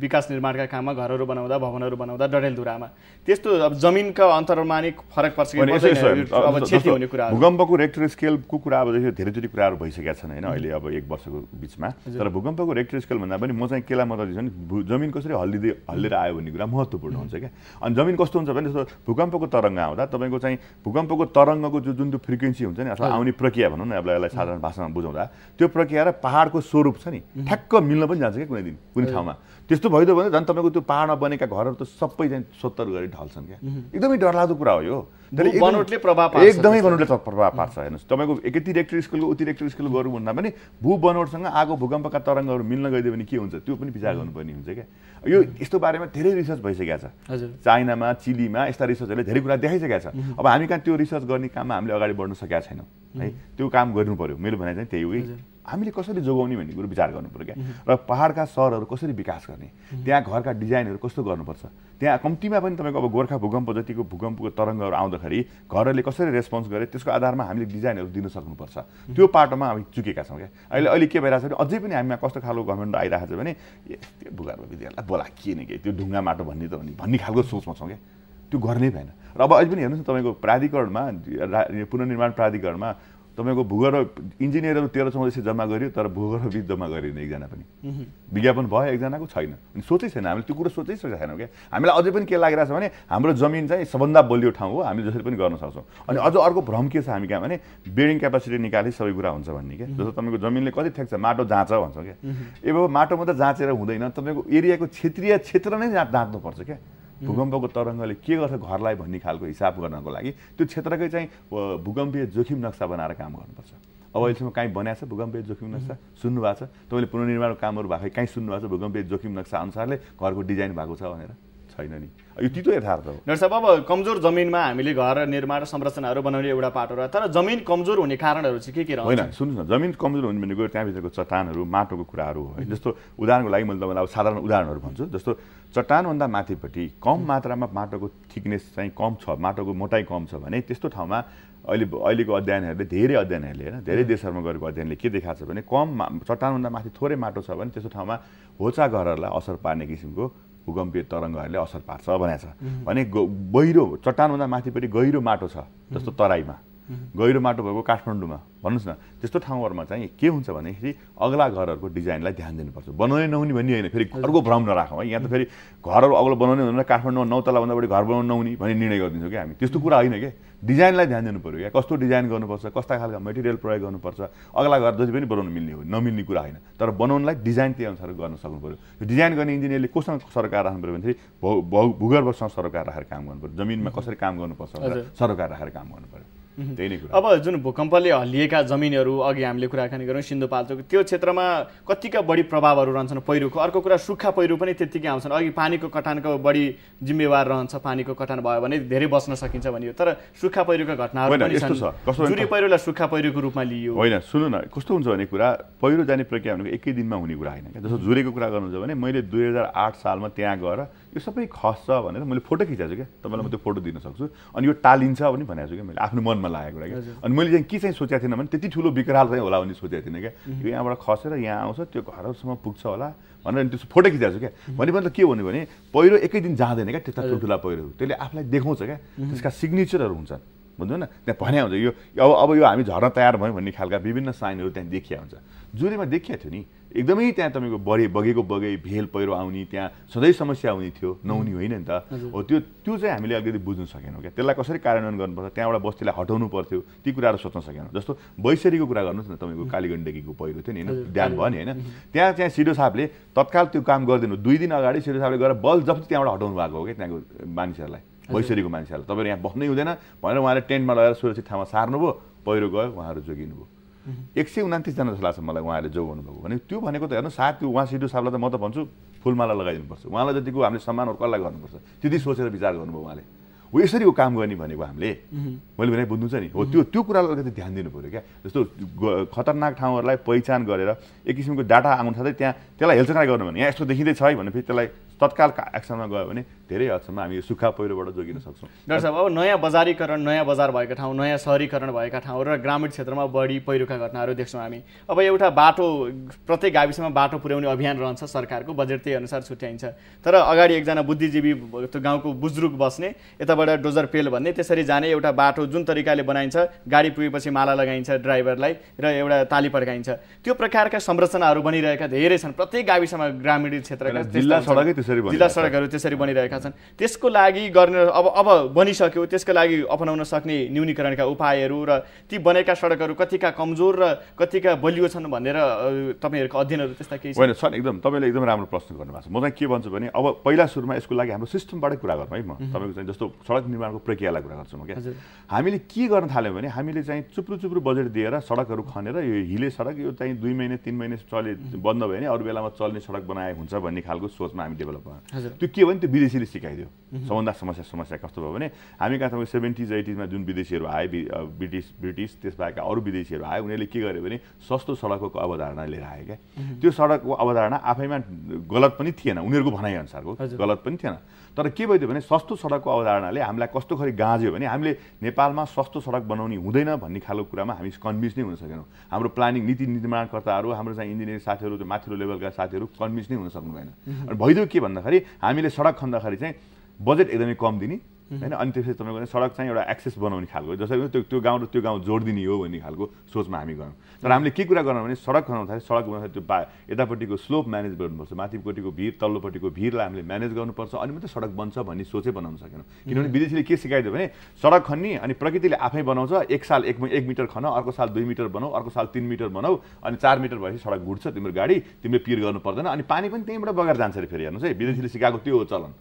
विकास निर्माणका काममा घरहरू बनाउँदा भवनहरू बनाउँदा डडेलधुरामा त्यस्तो अब जमिनका अन्तरमा नै फरक पर्छ अब क्षति हुने कुरा भूकम्पको रेक्टर स्केलको कुरा अब धेरै धेरैचोटि कुराहरू भइसकेका छन् होइन अहिले अब एक वर्षको बिचमा तर भूकम्पको रेक्टर स्केल भन्दा पनि म चाहिँ केला मतलब दिन्छु जमिन कसरी हल्लिँदै हल्लिएर आयो भन्ने कुरा महत्त्वपूर्ण हुन्छ क्या अनि जमिन कस्तो हुन्छ भने जस्तो भूकम्पको तरङ्ग आउँदा तपाईँको चाहिँ भूकम्पको तरङ्गको जो जुन त्यो फ्रिक्वेन्सी हुन्छ नि अथवा आउने प्रक्रिया भनौँ न अब यसलाई साधारण भाषामा बुझाउँदा त्यो प्रक्रिया र पाहाडको स्वरूप छ नि ठ्याक्क मिल्न पनि जान्छ क्या कुनै दिन कुनै ठाउँमा त्यस्तो भइदियो भने झन् तपाईँको त्यो पाहाडमा बनेका घरहरू त सबै चाहिँ सोत्तर गरेर ढल्छन् क्या एकदमै डरलाग्दो कुरा हो यो बनोटले प्रभाव एकदमै बनोटले प्रभाव पार्छ हेर्नुहोस् तपाईँको एकातिर स्कुलको रेक्टर स्कुल गरौँ भन्दा पनि भू बनोटसँग आगो भूकम्पका तरङ्गहरू मिल्न गइदियो भने के हुन्छ त्यो पनि विचार गर्नुपर्ने हुन्छ क्या यो यस्तो बारेमा धेरै रिसर्च भइसकेको छ चाइनामा चिलीमा यस्ता रिसर्चहरूले धेरै कुरा देखाइसकेको छ अब हामी कहाँ त्यो रिसर्च गर्ने काममा हामीले अगाडि बढ्न सकेका छैनौँ है त्यो काम गर्नु पऱ्यो मेरो भनाइ चाहिँ त्यही हो कि हामीले कसरी जोगाउने भन्ने कुरो विचार गर्नु पऱ्यो क्या र पाहाडका सहरहरू कसरी विकास गर्ने त्यहाँ घरका डिजाइनहरू कस्तो गर्नुपर्छ त्यहाँ कम्तीमा पनि तपाईँको अब गोर्खा भूकम्प जतिको भूकम्पको तरङ्गहरू आउँदाखेरि घरहरूले कसरी रेस्पोन्स गरे त्यसको आधारमा हामीले डिजाइनहरू दिन सक्नुपर्छ त्यो पाटोमा हामी चुकेका छौँ क्या अहिले अहिले के भइरहेको छ भने अझै पनि हामीमा कस्तो खालको गभर्मेन्ट आइरहेको छ भने त्यो भूगर्भ विद्यालयलाई बोला के नि के त्यो ढुङ्गा माटो भन्ने त भन्ने भन्ने खालको सोचमा छौँ क्या त्यो गर्नै भएन र अब अहिले पनि हेर्नुहोस् न तपाईँको प्राधिकरणमा पुनर्निर्माण प्राधिकरणमा तपाईँको भूगर्भ इन्जिनियरहरू तेह्र चौध सय जम्मा गरियो तर भूगर्भविद जम्मा गरिएन एकजना पनि विज्ञापन भयो एकजनाको छैन अनि सोचै छैन हामीले त्यो कुरो सोचै छैनौँ क्या हामीलाई अझै पनि के लागिरहेको छ भने हाम्रो जमिन चाहिँ सबभन्दा बलियो ठाउँ हो हामीले जसरी पनि गर्न सक्छौँ अनि अझ अर्को भ्रम के छ हामी कहाँ भने बिल्डिङ क्यापासिटी निकाले सबै कुरा हुन्छ भन्ने क्या जस्तो तपाईँको जमिनले कति ठ्याक्छ माटो जाँच भन्छौँ क्या ए माटो मात्रै जाँचेर हुँदैन तपाईँको एरियाको क्षेत्रीय क्षेत्र नै जाँच्नुपर्छ क्या भूकम्पको तरङ्गले के गर्छ घरलाई भन्ने खालको हिसाब गर्नको लागि त्यो क्षेत्रकै चाहिँ भूकम्पीय जोखिम नक्सा बनाएर काम गर्नुपर्छ अब अहिलेसम्म कहीँ बनाएको छ भूकम्पीय जोखिम नक्सा सुन्नुभएको छ तपाईँले पुनर्निर्माण कामहरू भएको कहीँ सुन्नुभएको छ भूकम्पीय जोखिम नक्सा अनुसारले घरको डिजाइन भएको छ भनेर छैन नि यो तितो यथार्थ हो साहब अब कमजोर जमिनमा हामीले घर निर्माण संरचनाहरू बनाउने एउटा पाटो रह्यो तर जमिन कमजोर हुने कारणहरू चाहिँ के के होइन सुन्नुहोस् न जमिन कमजोर हुने भनेको त्यहाँभित्रको चट्टानहरू माटोको कुराहरू हो जस्तो उदाहरणको लागि मैले तपाईँलाई अब साधारण उदाहरणहरू भन्छु जस्तो चट्टानभन्दा माथिपट्टि कम मात्रामा माटोको थिकनेस चाहिँ कम छ माटोको मोटाइ कम छ भने त्यस्तो ठाउँमा अहिले अहिलेको अध्ययनहरूले धेरै अध्ययनहरूले होइन धेरै देशहरूमा गरेको अध्ययनले के देखाएको छ भने कम चट्टानभन्दा माथि थोरै माटो छ भने त्यस्तो ठाउँमा होचा घरहरूलाई असर पार्ने किसिमको भूकम्पीय तरङ्गहरूले असर पार्छ भनेको छ भने गहिरो चट्टानभन्दा माथिपट्टि गहिरो माटो छ जस्तो तराईमा गहिरो माटो भएको काठमाडौँमा भन्नुहोस् न त्यस्तो ठाउँहरूमा चाहिँ के हुन्छ भन्दाखेरि अग्ला घरहरूको डिजाइनलाई ध्यान दिनुपर्छ बनाउने नहुने भन्ने होइन फेरि घरको भ्रम नराखौँ है यहाँ त फेरि घरहरू अग्लो बनाउने भनेर काठमाडौँमा नौ तलाभन्दा बढी घर बनाउनु नहुने भन्ने निर्णय गरिदिन्छौँ क्या हामी त्यस्तो कुरा होइन क्या डिजाइनलाई ध्यान दिनु पऱ्यो क्या कस्तो डिजाइन गर्नुपर्छ कस्ता खालका मेटेरियल प्रयोग गर्नुपर्छ अग्ला घर जति पनि बनाउनु मिल्ने हो नमिल्ने कुरा होइन तर बनाउनलाई डिजाइन त्यही अनुसार गर्न सक्नु पऱ्यो डिजाइन गर्ने इन्जिनियरले कोसँग सरकार राख्नु पऱ्यो भन्दाखेरि भू भूगर्भसँग सरकार राखेर काम गर्नु पऱ्यो जमिनमा कसरी काम गर्नुपर्छ सरकार राखेर काम गर्नु पऱ्यो त्यही mhm. नै अब जुन भूकम्पले हल्लिएका जमिनहरू अघि हामीले कुराकानी गऱ्यौँ सिन्धुपाल्चोक त्यो क्षेत्रमा कतिका बढी प्रभावहरू रहन्छन् पहिरोको अर्को कुरा सुक्खा पहिरो पनि त्यत्तिकै आउँछन् अघि पानीको कटानको बढी जिम्मेवार रहन्छ पानीको कटान भयो भने धेरै बस्न सकिन्छ भनियो तर सुक्खा पहिरोका घटनाहरू जुरे पहिरोलाई सुक्खा पहिरोको रूपमा लियो होइन सुन्नु न कस्तो हुन्छ भने कुरा पहिरो जाने प्रक्रिया भनेको एकै दिनमा हुने कुरा होइन जस्तो जुरेको कुरा गर्नुहुन्छ भने मैले दुई हजार आठ सालमा त्यहाँ गएर यो सबै खस्छ भनेर मैले फोटो खिचाएको छु क्या तपाईँलाई म त्यो फोटो दिन सक्छु अनि यो टालिन्छ पनि भनेको छु क्या मैले आफ्नो मनमा लागेको कुरा क्या अनि मैले चाहिँ के चाहिँ सोचेको थिइनँ भने त्यति ठुलो विकराल चाहिँ होला भन्ने सोचेको थिइनँ क्या यो यहाँबाट खसेर यहाँ आउँछ त्यो घरहरूसम्म पुग्छ होला भनेर अनि त्यो फोटो खिचाएको छु क्या भने त के भन्यो भने पहिरो एकै दिन जाँदैन क्या त्यता ठुल्ठुला पहिरोहरू त्यसले आफूलाई देखाउँछ क्या त्यसका सिग्नेचरहरू हुन्छन् बुझ्नु न त्यहाँ भने हुन्छ यो अब अब यो हामी झर्न तयार भयौँ भन्ने खालका विभिन्न साइनहरू त्यहाँ देखिया हुन्छ जुरीमा देखिया थियो नि एकदमै त्यहाँ तपाईँको बढे बगेको बगे भेल पहिरो आउने त्यहाँ सधैँ समस्या हुने थियो नहुने होइन नि त हो त्यो त्यो चाहिँ हामीले अलिकति बुझ्नु सकेनौँ क्या त्यसलाई कसरी कार्यान्वयन गर्नुपर्छ त्यहाँबाट बस्तीलाई हटाउनु पर्थ्यो ती कुराहरू सोच्न सकेनौँ जस्तो बैसरीको कुरा गर्नुहोस् न तपाईँको कालीगण्डकीको पहिरो थियो नि होइन ध्यान भयो नि होइन त्यहाँ चाहिँ सिडो साहबले तत्काल त्यो काम गरिदिनु दुई दिन अगाडि सिडो साहबले गएर बल जफ्ती त्यहाँबाट हटाउनु भएको हो क्या त्यहाँको मानिसहरूलाई बैसरीको मान्छेहरूलाई तपाईँहरू यहाँ बस्नै हुँदैन भनेर उहाँले टेन्टमा लगेर सुरक्षित ठाउँमा सार्नुभयो पहिरो गयो उहाँहरू जोगिनुभयो एक सय उनातिसजना जस्तो लाग्छ मलाई उहाँहरूले जो गर्नुभएको भने त्यो भनेको त हेर्नु साथ त्यो उहाँ सिडु साहबलाई त म त भन्छु फुलमाला लगाइदिनुपर्छ उहाँलाई जतिको हामीले सम्मानहरू कसलाई गर्नुपर्छ त्यति सोचेर विचार गर्नुभयो उहाँले हो यसरी हो काम गर्ने भनेको हामीले मैले भने बुझ्नु छ नि हो त्यो त्यो कुरालाई अलिकति ध्यान दिनु पऱ्यो क्या जस्तो खतरनाक ठाउँहरूलाई पहिचान गरेर एक किसिमको डाटा आउनु साथै त्यहाँ त्यसलाई हेलचक्राइ गर्नु भने यहाँ यस्तो देखिँदैछ है भने फेरि त्यसलाई तत्काल एक्सनमा गयो भने धेरै हदसम्म हामी सुक्खा पहिरोबाट जोगिन सक्छौँ डाक्टर साहब अब नयाँ बजारीकरण नयाँ बजार भएको ठाउँ नयाँ सहरीकरण भएका ठाउँ र ग्रामीण क्षेत्रमा बढी पहिरोका घटनाहरू देख्छौँ हामी अब एउटा बाटो प्रत्येक गाविसमा बाटो पुर्याउने अभियान रहन्छ सरकारको बजेट त्यही अनुसार छुट्याइन्छ तर अगाडि एकजना बुद्धिजीवी त्यो गाउँको बुजुर्ग बस्ने यताबाट डोजर पेल भन्ने त्यसरी जाने एउटा बाटो जुन तरिकाले बनाइन्छ गाडी पुगेपछि माला लगाइन्छ ड्राइभरलाई र एउटा ताली पड्काइन्छ त्यो प्रकारका संरचनाहरू बनिरहेका धेरै छन् प्रत्येक गाविसमा ग्रामीण क्षेत्रका जिल्ला सडकै त्यसरी जिल्ला सडकहरू त्यसरी बनिरहेका छन् त्यसको लागि गर्ने अब अब बनिसक्यो त्यसको लागि अपनाउन सक्ने न्यूनीकरणका उपायहरू र ती बनेका सडकहरू कतिका कमजोर र कतिका बलियो छन् भनेर तपाईँहरूको अध्ययनहरू त्यस्ता केही होइन सर एकदम तपाईँले एकदम राम्रो प्रश्न गर्नुभएको छ म चाहिँ के भन्छु भने अब पहिला सुरुमा यसको लागि हाम्रो सिस्टमबाटै कुरा गरौँ है म तपाईँको चाहिँ जस्तो सडक निर्माणको प्रक्रियालाई कुरा गर्छु म क्या हामीले के गर्न थाल्यौँ भने हामीले चाहिँ चुप्रो चुप्रो बजेट दिएर सडकहरू खनेर यो हिले सडक यो चाहिँ दुई महिना तिन महिना चले बन्द भयो भने अरू बेलामा चल्ने सडक बनाएको हुन्छ भन्ने खालको सोचमा हामी डेभलप भयो त्यो के भने त्यो विदेशी पनि सिकाइदियो सबभन्दा समस्या समस्या कस्तो भयो भने हामी कहाँ तपाईँ सेभेन्टिज एटिजमा जुन विदेशीहरू आए ब्रिटिस ब्रिटिस त्यसबाहेक अरू विदेशीहरू आए उनीहरूले के गर्यो भने सस्तो सडकको अवधारणा लिएर आए क्या त्यो सडकको अवधारणा आफैमा गलत पनि थिएन उनीहरूको भनाइअनुसारको गलत पनि थिएन तर के भइदियो भने सस्तो सडकको अवधारणाले हामीलाई कस्तो खरि गाँज्यो भने हामीले नेपालमा सस्तो सडक बनाउने हुँदैन भन्ने खालको कुरामा हामी कन्भिन्स नै हुन सकेनौँ हाम्रो प्लानिङ नीति निर्माणकर्ताहरू हाम्रो चाहिँ इन्जिनियरिङ साथीहरू त्यो माथिल्लो लेभलका साथीहरू कन्भिन्स नै हुन सक्नु भएन भइदियो के भन्दाखेरि हामीले सडक खन्दाखेरि पछाडि चाहिँ बजेट एकदमै कम दिने होइन अनि त्यसपछि तपाईँको सडक चाहिँ एउटा एक्सेस बनाउने खालको जसरी त्यो त्यो गाउँ र त्यो गाउँ जोडिदिने हो भन्ने खालको सोचमा हामी गयौँ तर हामीले के कुरा गरौँ भने सडक बनाउँदाखेरि सडक बनाउँदाखेरि त्यो बा यतापट्टिको स्लोप म्यानेज गर्नुपर्छ माथिपट्टिको भिर तल्लोपट्टिको भिरलाई हामीले म्यानेज गर्नुपर्छ अनि मात्रै सडक बन्छ भन्ने सोचै बनाउन सकेनौँ किनभने विदेशीले के सिकाइदियो भने सडक खन्ने अनि प्रकृतिले आफै बनाउँछ एक साल एक एक मिटर खन अर्को साल दुई मिटर बनाऊ अर्को साल तिन मिटर बनाऊ अनि चार मिटर भएपछि सडक घुट्छ तिम्रो गाडी तिमीले पिर गर्नु पर्दैन अनि पानी पनि त्यहीँबाट बगेर जान्छ अरे फेरि हेर्नुहोस् है विदेशीले सिकाएको त्यो हो चलन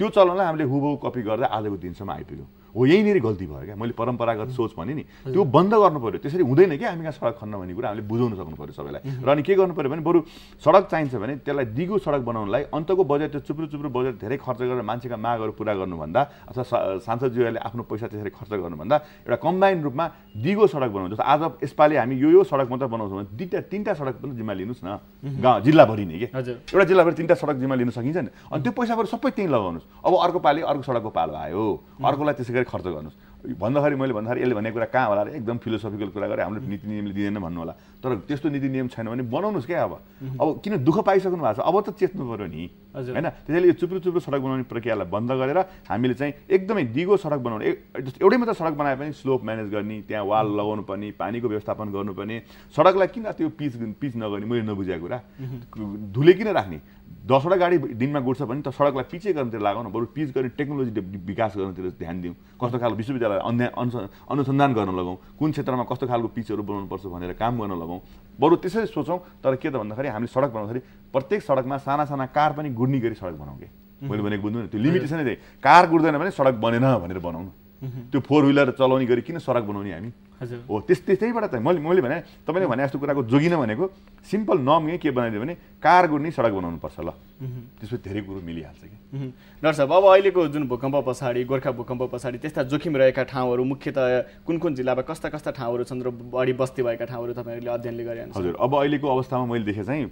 त्यो चलनलाई हामीले हुबहु कपी गर्दै आजको दिनसम्म आइपुग्यौँ हो यहीँनिर गल्ती भयो क्या मैले परम्परागत सोच भने नि त्यो बन्द गर्नु पऱ्यो त्यसरी हुँदैन कि हामी कहाँ सडक खन्न भन्ने कुरा हामीले बुझाउन सक्नु पऱ्यो सबैलाई र अनि के गर्नु पऱ्यो भने बरु सडक चाहिन्छ भने त्यसलाई दिगो सडक बनाउनलाई अन्तको बजेट त्यो चुप्रो चुप्रो बजेट धेरै खर्च गरेर मान्छेका मागहरू पुरा गर्नुभन्दा अथवा सांसदज्यूहरूले आफ्नो पैसा त्यसरी खर्च गर्नुभन्दा एउटा कम्बाइन रूपमा दिगो सडक बनाउनु जस्तो आज यसपालि हामी यो यो सडक मात्र बनाउँछौँ भने दुईवटा तिनवटा सडक पनि जिम्मा लिनुहोस् न गाउँ जिल्लाभरि नै कि एउटा जिल्लाभरि तिनवटा सडक जिम्मा लिन सकिन्छ नि अनि त्यो पैसाबाट सबै त्यहीँ लगाउनुहोस् अब अर्को पालि अर्को सडकको पालो आयो अर्कोलाई त्यसै खर्च गर्नुहोस् भन्दाखेरि मैले भन्दाखेरि यसले भन्ने कुरा कहाँ होला एकदम फिलोसफिकल कुरा गरेँ हाम्रो नीति नियमले दिँदैन भन्नु होला तर त्यस्तो नीति नियम छैन भने बनाउनुहोस् क्या अब अब किन दुःख पाइसक्नु भएको छ अब त चेत्नु पऱ्यो नि होइन त्यसैले यो चुप्रो चुप्रो सडक बनाउने प्रक्रियालाई बन्द गरेर हामीले चाहिँ एकदमै दिगो सडक बनाउने एउटै मात्र सडक बनाए पनि स्लोप म्यानेज गर्ने त्यहाँ वाल लगाउनु पर्ने पानीको व्यवस्थापन गर्नुपर्ने सडकलाई किन त्यो पिच पिच नगर्ने मैले नबुझेको कुरा धुले किन राख्ने दसवटा गाडी दिनमा गुड्छ भने त सडकलाई पिचे गर्नेतिर लगाउन बरु पिच गर्ने टेक्नोलोजी विकास गर्नेतिर ध्यान दिउँ कस्तो खालको विश्वविद्यालय अन्य अनुसन्धान गर्न लगाउँ कुन क्षेत्रमा कस्तो खालको पिचहरू बनाउनुपर्छ भनेर काम गर्न लगाउँ बरु त्यसरी सोचौँ तर के त भन्दाखेरि हामीले सडक बनाउँदाखेरि प्रत्येक सडकमा साना साना कार पनि गुड्ने गरी सडक बनाउँ कि मैले भनेको बुझ्नु त्यो लिमिटेसनै थिएँ कार गुड्दैन भने सडक बनेन भनेर बनाउनु त्यो फोर विलर चलाउने गरी किन सडक बनाउने हामी हो त्यस त्यहीबाट त मैले मैले भने तपाईँले भने जस्तो कुराको जोगिन भनेको सिम्पल नर्मै के बनाइदियो भने गुड नै सडक बनाउनु पर्छ ल त्यसमा धेरै कुरो मिलिहाल्छ कि डाक्टर साहब अब अहिलेको जुन भूकम्प पछाडि गोर्खा भूकम्प पछाडि त्यस्ता जोखिम रहेका ठाउँहरू मुख्यतया कुन कुन जिल्लामा कस्ता कस्ता ठाउँहरू छन् र बढी बस्ती भएका ठाउँहरू तपाईँहरूले अध्ययनले गरे हजुर अब अहिलेको अवस्थामा मैले देखेँ चाहिँ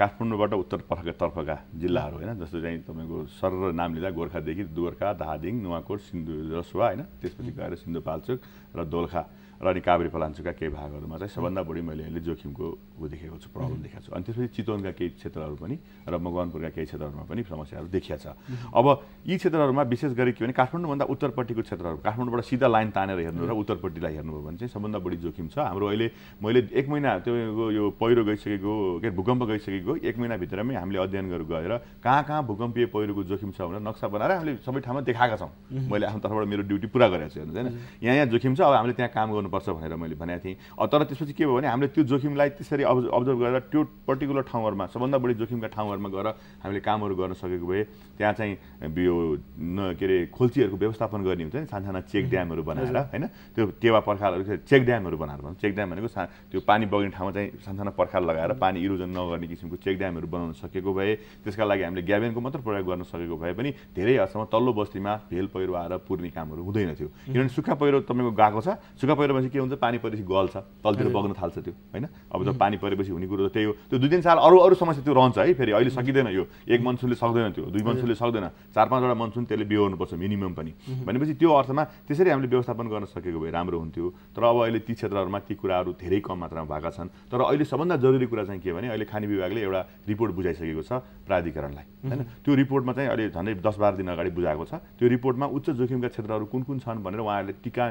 काठमाडौँबाट उत्तर तर्फका जिल्लाहरू होइन जस्तो चाहिँ तपाईँको सर नाम लिँदा गोर्खादेखि दोर्खा धादिङ नुवाकोट सिन्धु रसुवा होइन त्यसपछि गएर सिन्धुपाल्चोक र दोलखा र अनि काभ्रे पलान्चुका केही भागहरूमा चाहिँ सबभन्दा बढी मैले अहिले जोखिमको ऊ देखेको छु प्रब्लम देखाएको छु अनि त्यसपछि चितवनका केही क्षेत्रहरू पनि र मगवानपुरका केही क्षेत्रहरूमा पनि समस्याहरू देखिया छ अब यी क्षेत्रहरूमा विशेष गरी के भने काठमाडौँभन्दा उत्तरपट्टिको क्षेत्रहरू काठमाडौँबाट सिधा लाइन तानेर हेर्नु र उत्तरपट्टिलाई हेर्नुभयो भने चाहिँ सबभन्दा बढी जोखिम छ हाम्रो अहिले मैले एक महिना त्यो यो पहिरो गइसकेको के भूकम्प गइसकेको एक महिनाभित्रमै हामीले अध्ययन गरेर गएर कहाँ कहाँ भूकम्पीय पहिरोको जोखिम छ भनेर नक्सा बनाएर हामीले सबै ठाउँमा देखाएका छौँ मैले आफ्नो तर्फबाट मेरो ड्युटी पुरा गरेको छु हेर्नुहोस् होइन यहाँ यहाँ जोखिम हुन्छ अब हामीले त्यहाँ काम गर्नुपर्छ भनेर मैले भनेको थिएँ तर त्यसपछि के भयो भने हामीले त्यो जोखिमलाई त्यसरी अब अब्जर्भ गरेर त्यो पर्टिकुलर ठाउँहरूमा सबभन्दा बढी जोखिमका ठाउँहरूमा गएर हामीले कामहरू गर्न सकेको भए त्यहाँ चाहिँ यो न के अरे खोल्चीहरूको व्यवस्थापन गर्ने हुन्छ नि सानसाना चेक ड्यामहरू बनाएर होइन त्यो टेवा पर्खालहरू चेक ड्यामहरू बनाएर भन्छ चेक ड्याम भनेको त्यो पानी बग्ने ठाउँमा चाहिँ सानसाना पर्खाल लगाएर पानी इरोजन नगर्ने किसिमको चेक ड्यामहरू बनाउन सकेको भए त्यसका लागि हामीले ग्याबेनको मात्र प्रयोग गर्न सकेको भए पनि धेरै हदसम्म तल्लो बस्तीमा भेल पहिरो आएर पुर्ने कामहरू हुँदैन थियो किनभने सुक्खा पहिरो तपाईँको आएको छ सुक्खा परेपछि के हुन्छ पानी परेपछि गल्छ तलतिर बग्न थाल्छ त्यो होइन अब जब पानी परेपछि हुने कुरो त त्यही हो त्यो दुई तिन साल अरू अरू समस्या त्यो रहन्छ है फेरि अहिले सकिँदैन यो एक मनसुनले सक्दैन त्यो दुई मनसुनले सक्दैन चार पाँचवटा मनसुन त्यसले बिहोर्नुपर्छ मिनिमम पनि भनेपछि त्यो अर्थमा त्यसरी हामीले व्यवस्थापन गर्न सकेको भए राम्रो हुन्थ्यो तर अब अहिले ती क्षेत्रहरूमा ती कुराहरू धेरै कम मात्रामा भएका छन् तर अहिले सबभन्दा जरुरी कुरा चाहिँ के भने अहिले खाने विभागले एउटा रिपोर्ट बुझाइसकेको छ प्राधिकरणलाई होइन त्यो रिपोर्टमा चाहिँ अहिले झन्डै दस बाह्र दिन अगाडि बुझाएको छ त्यो रिपोर्टमा उच्च जोखिमका क्षेत्रहरू कुन कुन छन् भनेर उहाँहरूले टिका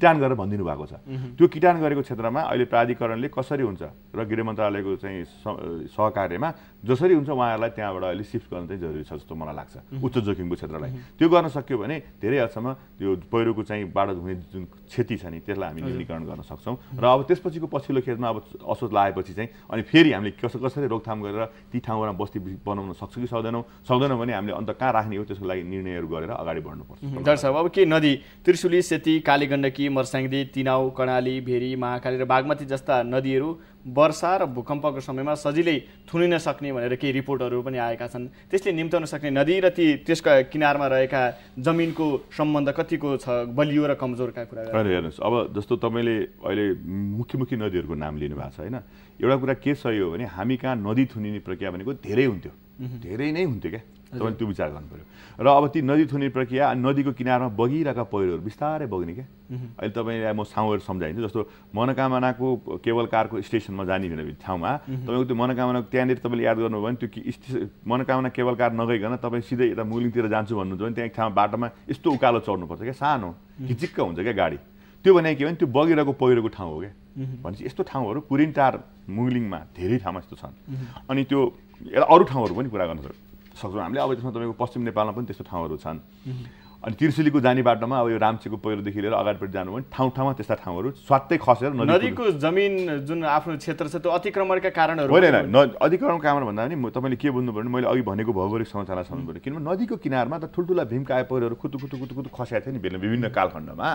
किटान गरेर भनिदिनु भएको छ त्यो किटान गरेको क्षेत्रमा अहिले प्राधिकरणले कसरी हुन्छ र गृह मन्त्रालयको चाहिँ सहकार्यमा जसरी हुन्छ उहाँहरूलाई त्यहाँबाट अहिले सिफ्ट गर्न चाहिँ जरुरी छ जस्तो मलाई लाग्छ उच्च जोखिमको क्षेत्रलाई त्यो गर्न सक्यो भने धेरै हदसम्म त्यो पहिरोको चाहिँ बाटो हुने जुन क्षति छ नि त्यसलाई हामी न्यूनीकरण गर्न सक्छौँ र अब त्यसपछिको पछिल्लो खेतमा अब असोज लागेपछि चाहिँ अनि फेरि हामीले कस कसरी रोकथाम गरेर ती ठाउँमा बस्ती बनाउन सक्छौँ कि सक्दैनौँ सक्दैनौँ भने हामीले अन्त कहाँ राख्ने हो त्यसको लागि निर्णयहरू गरेर अगाडि बढ्नुपर्छ डाक्टर साहब अब के नदी त्रिशुली सेती कालीगण्डकी मर्स्याङ्दी तिनाउ कर्णाली भेरी महाकाली र बागमती जस्ता नदीहरू वर्षा र भूकम्पको समयमा सजिलै थुनिन सक्ने भनेर केही रिपोर्टहरू पनि आएका छन् त्यसले निम्त्याउन सक्ने नदी र ती त्यसका किनारमा रहेका जमिनको सम्बन्ध कतिको छ बलियो र कमजोरका कुरा हेर्नुहोस् अब जस्तो तपाईँले अहिले मुख्य मुख्य नदीहरूको नाम लिनुभएको छ होइन एउटा कुरा के सही हो भने हामी कहाँ नदी थुनिने प्रक्रिया भनेको धेरै हुन्थ्यो धेरै नै हुन्थ्यो क्या तपाईँले त्यो विचार गर्नु पऱ्यो र अब ती नदी थुने प्रक्रिया नदीको किनारमा बगिरहेका पहिरोहरू बिस्तारै बग्ने क्या अहिले तपाईँलाई म साउँहरू सम्झाइदिन्छु जस्तो मनोकामनाको केवल कारको स्टेसनमा जाने भने ठाउँमा तपाईँको त्यो मनोकामनाको त्यहाँनिर तपाईँले याद गर्नुभयो भने त्यो मनोकामना केवल कार नगइकन तपाईँ सिधै यता मुलिङतिर जान्छु भन्नुहुन्छ भने त्यहाँ एक ठाउँमा बाटोमा यस्तो उकालो चढ्नुपर्छ क्या सानो हिचिक्क हुन्छ क्या गाडी त्यो भने के भने त्यो बगिरहेको पहिरोको ठाउँ हो क्या भनेपछि यस्तो ठाउँहरू कुरिन्टार मुगलिङमा धेरै ठाउँमा यस्तो छन् अनि त्यो अरू ठाउँहरू पनि कुरा गर्न सक्छ सक्छौँ हामीले अब त्यसमा तपाईँको पश्चिम नेपालमा पनि त्यस्तो ठाउँहरू छन् अनि त्रिशुलीको जाने बाटोमा अब यो रामचीको पहिरोदेखि लिएर अगाडिपट्टि जानु भने ठाउँ ठाउँमा त्यस्ता ठाउँहरू स्वात्तै खसेर नदीको जमिन जुन आफ्नो क्षेत्र छ त्यो अतिक्रमणका कारणहरू होइन न अतिक्रमणका कारण भन्दा पनि तपाईँले के बुझ्नु पऱ्यो मैले अघि भनेको भौगोलिक संरचना सम्झनु पऱ्यो किनभने नदीको किनारमा त ठुल्ठुला भीमकाय पहिरोहरू कुतु कुतु कुतु कुतु खसेका थियो नि विभिन्न कालखण्डमा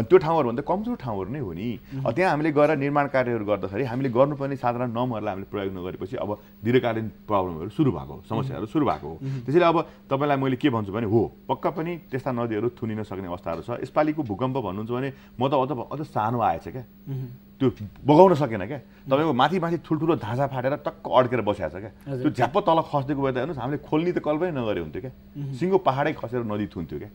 अनि त्यो भन्दा कमजोर ठाउँहरू नै हो नि त्यहाँ हामीले गएर निर्माण कार्यहरू गर्दाखेरि हामीले गर्नुपर्ने साधारण नमहरूलाई हामीले प्रयोग नगरेपछि अब दीर्घकालीन प्रब्लमहरू सुरु भएको समस्याहरू सुरु भएको हो त्यसैले अब तपाईँलाई मैले के भन्छु भने हो पक्का पनि त्यस्ता यस्ता नदीहरू थुनिन सक्ने अवस्थाहरू छ यसपालिको भूकम्प भन्नुहुन्छ भने म त अझ अझ सानो आएछ क्या त्यो बगाउन सकेन क्या तपाईँको माथि माथि ठुल्ठुलो ढाँचा फाटेर टक्क अड्केर बसिरहेको छ क्या त्यो झ्याप्प तल खसिदिएको भए त हेर्नुहोस् हामीले खोल्ने त कल्पनै नगरे हुन्थ्यो क्या सिङ्गो पाहाडै खसेर नदी थुन्थ्यो क्या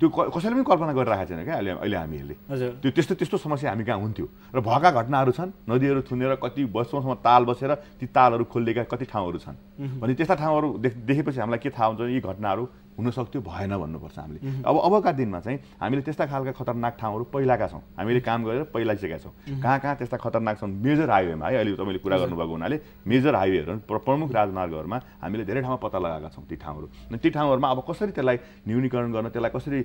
त्यो कसैले पनि कल्पना गरिरहेको छैन क्या अहिले अहिले हामीहरूले त्यो त्यस्तो त्यस्तो समस्या हामी कहाँ हुन्थ्यो र भएका घटनाहरू छन् नदीहरू थुनेर कति वर्षौँसम्म ताल बसेर ती तालहरू खोलिएका कति ठाउँहरू छन् भने त्यस्ता ठाउँहरू देखेपछि हामीलाई के थाहा हुन्छ यी घटनाहरू हुन सक्थ्यो भएन भन्नुपर्छ हामीले अब अबका दिनमा चाहिँ हामीले त्यस्ता खालका खतरनाक ठाउँहरू पहिलाका छौँ हामीले काम गरेर पहिलाइसकेका छौँ कहाँ कहाँ त्यस्ता खतरनाक छन् मेजर हाइवेमा है अहिले तपाईँले कुरा गर्नुभएको हुनाले मेजर हाइवेहरू प्रमुख राजमार्गहरूमा हामीले धेरै ठाउँमा पत्ता लगाएका छौँ ती ठाउँहरू अनि ती ठाउँहरूमा अब कसरी त्यसलाई न्यूनीकरण गर्न त्यसलाई कसरी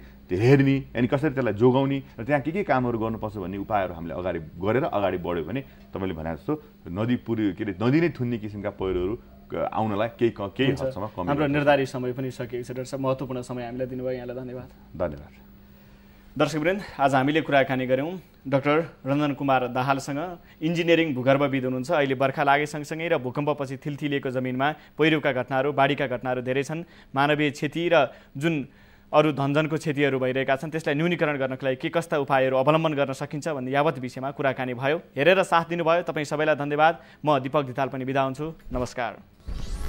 हेर्ने अनि कसरी त्यसलाई जोगाउने र त्यहाँ के के कामहरू गर्नुपर्छ भन्ने उपायहरू हामीले अगाडि गरेर अगाडि बढ्यो भने तपाईँले भने जस्तो नदी पुरी के अरे नदी नै थुन्ने किसिमका पहिरोहरू आउनलाई केही केही हदसम्म हाम्रो निर्धारित समय पनि सकिएको छ डाक्टर साहब महत्त्वपूर्ण समय हामीलाई दिनुभयो यहाँलाई धन्यवाद धन्यवाद दर्शकवृन्द आज हामीले कुराकानी गऱ्यौँ डाक्टर रञ्जन कुमार दाहालसँग इन्जिनियरिङ भूगर्भविद हुनुहुन्छ अहिले बर्खा लागे सँगसँगै र भूकम्पपछि थिलथिलिएको जमिनमा पहिरोका घटनाहरू बाढीका घटनाहरू धेरै छन् मानवीय क्षति र जुन अरू धनजनको क्षतिहरू भइरहेका छन् त्यसलाई न्यूनीकरण गर्नको लागि के कस्ता उपायहरू अवलम्बन गर्न सकिन्छ भन्ने यावत विषयमा कुराकानी भयो हेरेर साथ दिनुभयो तपाईँ सबैलाई धन्यवाद म दिपक धिताल पनि बिदा हुन्छु नमस्कार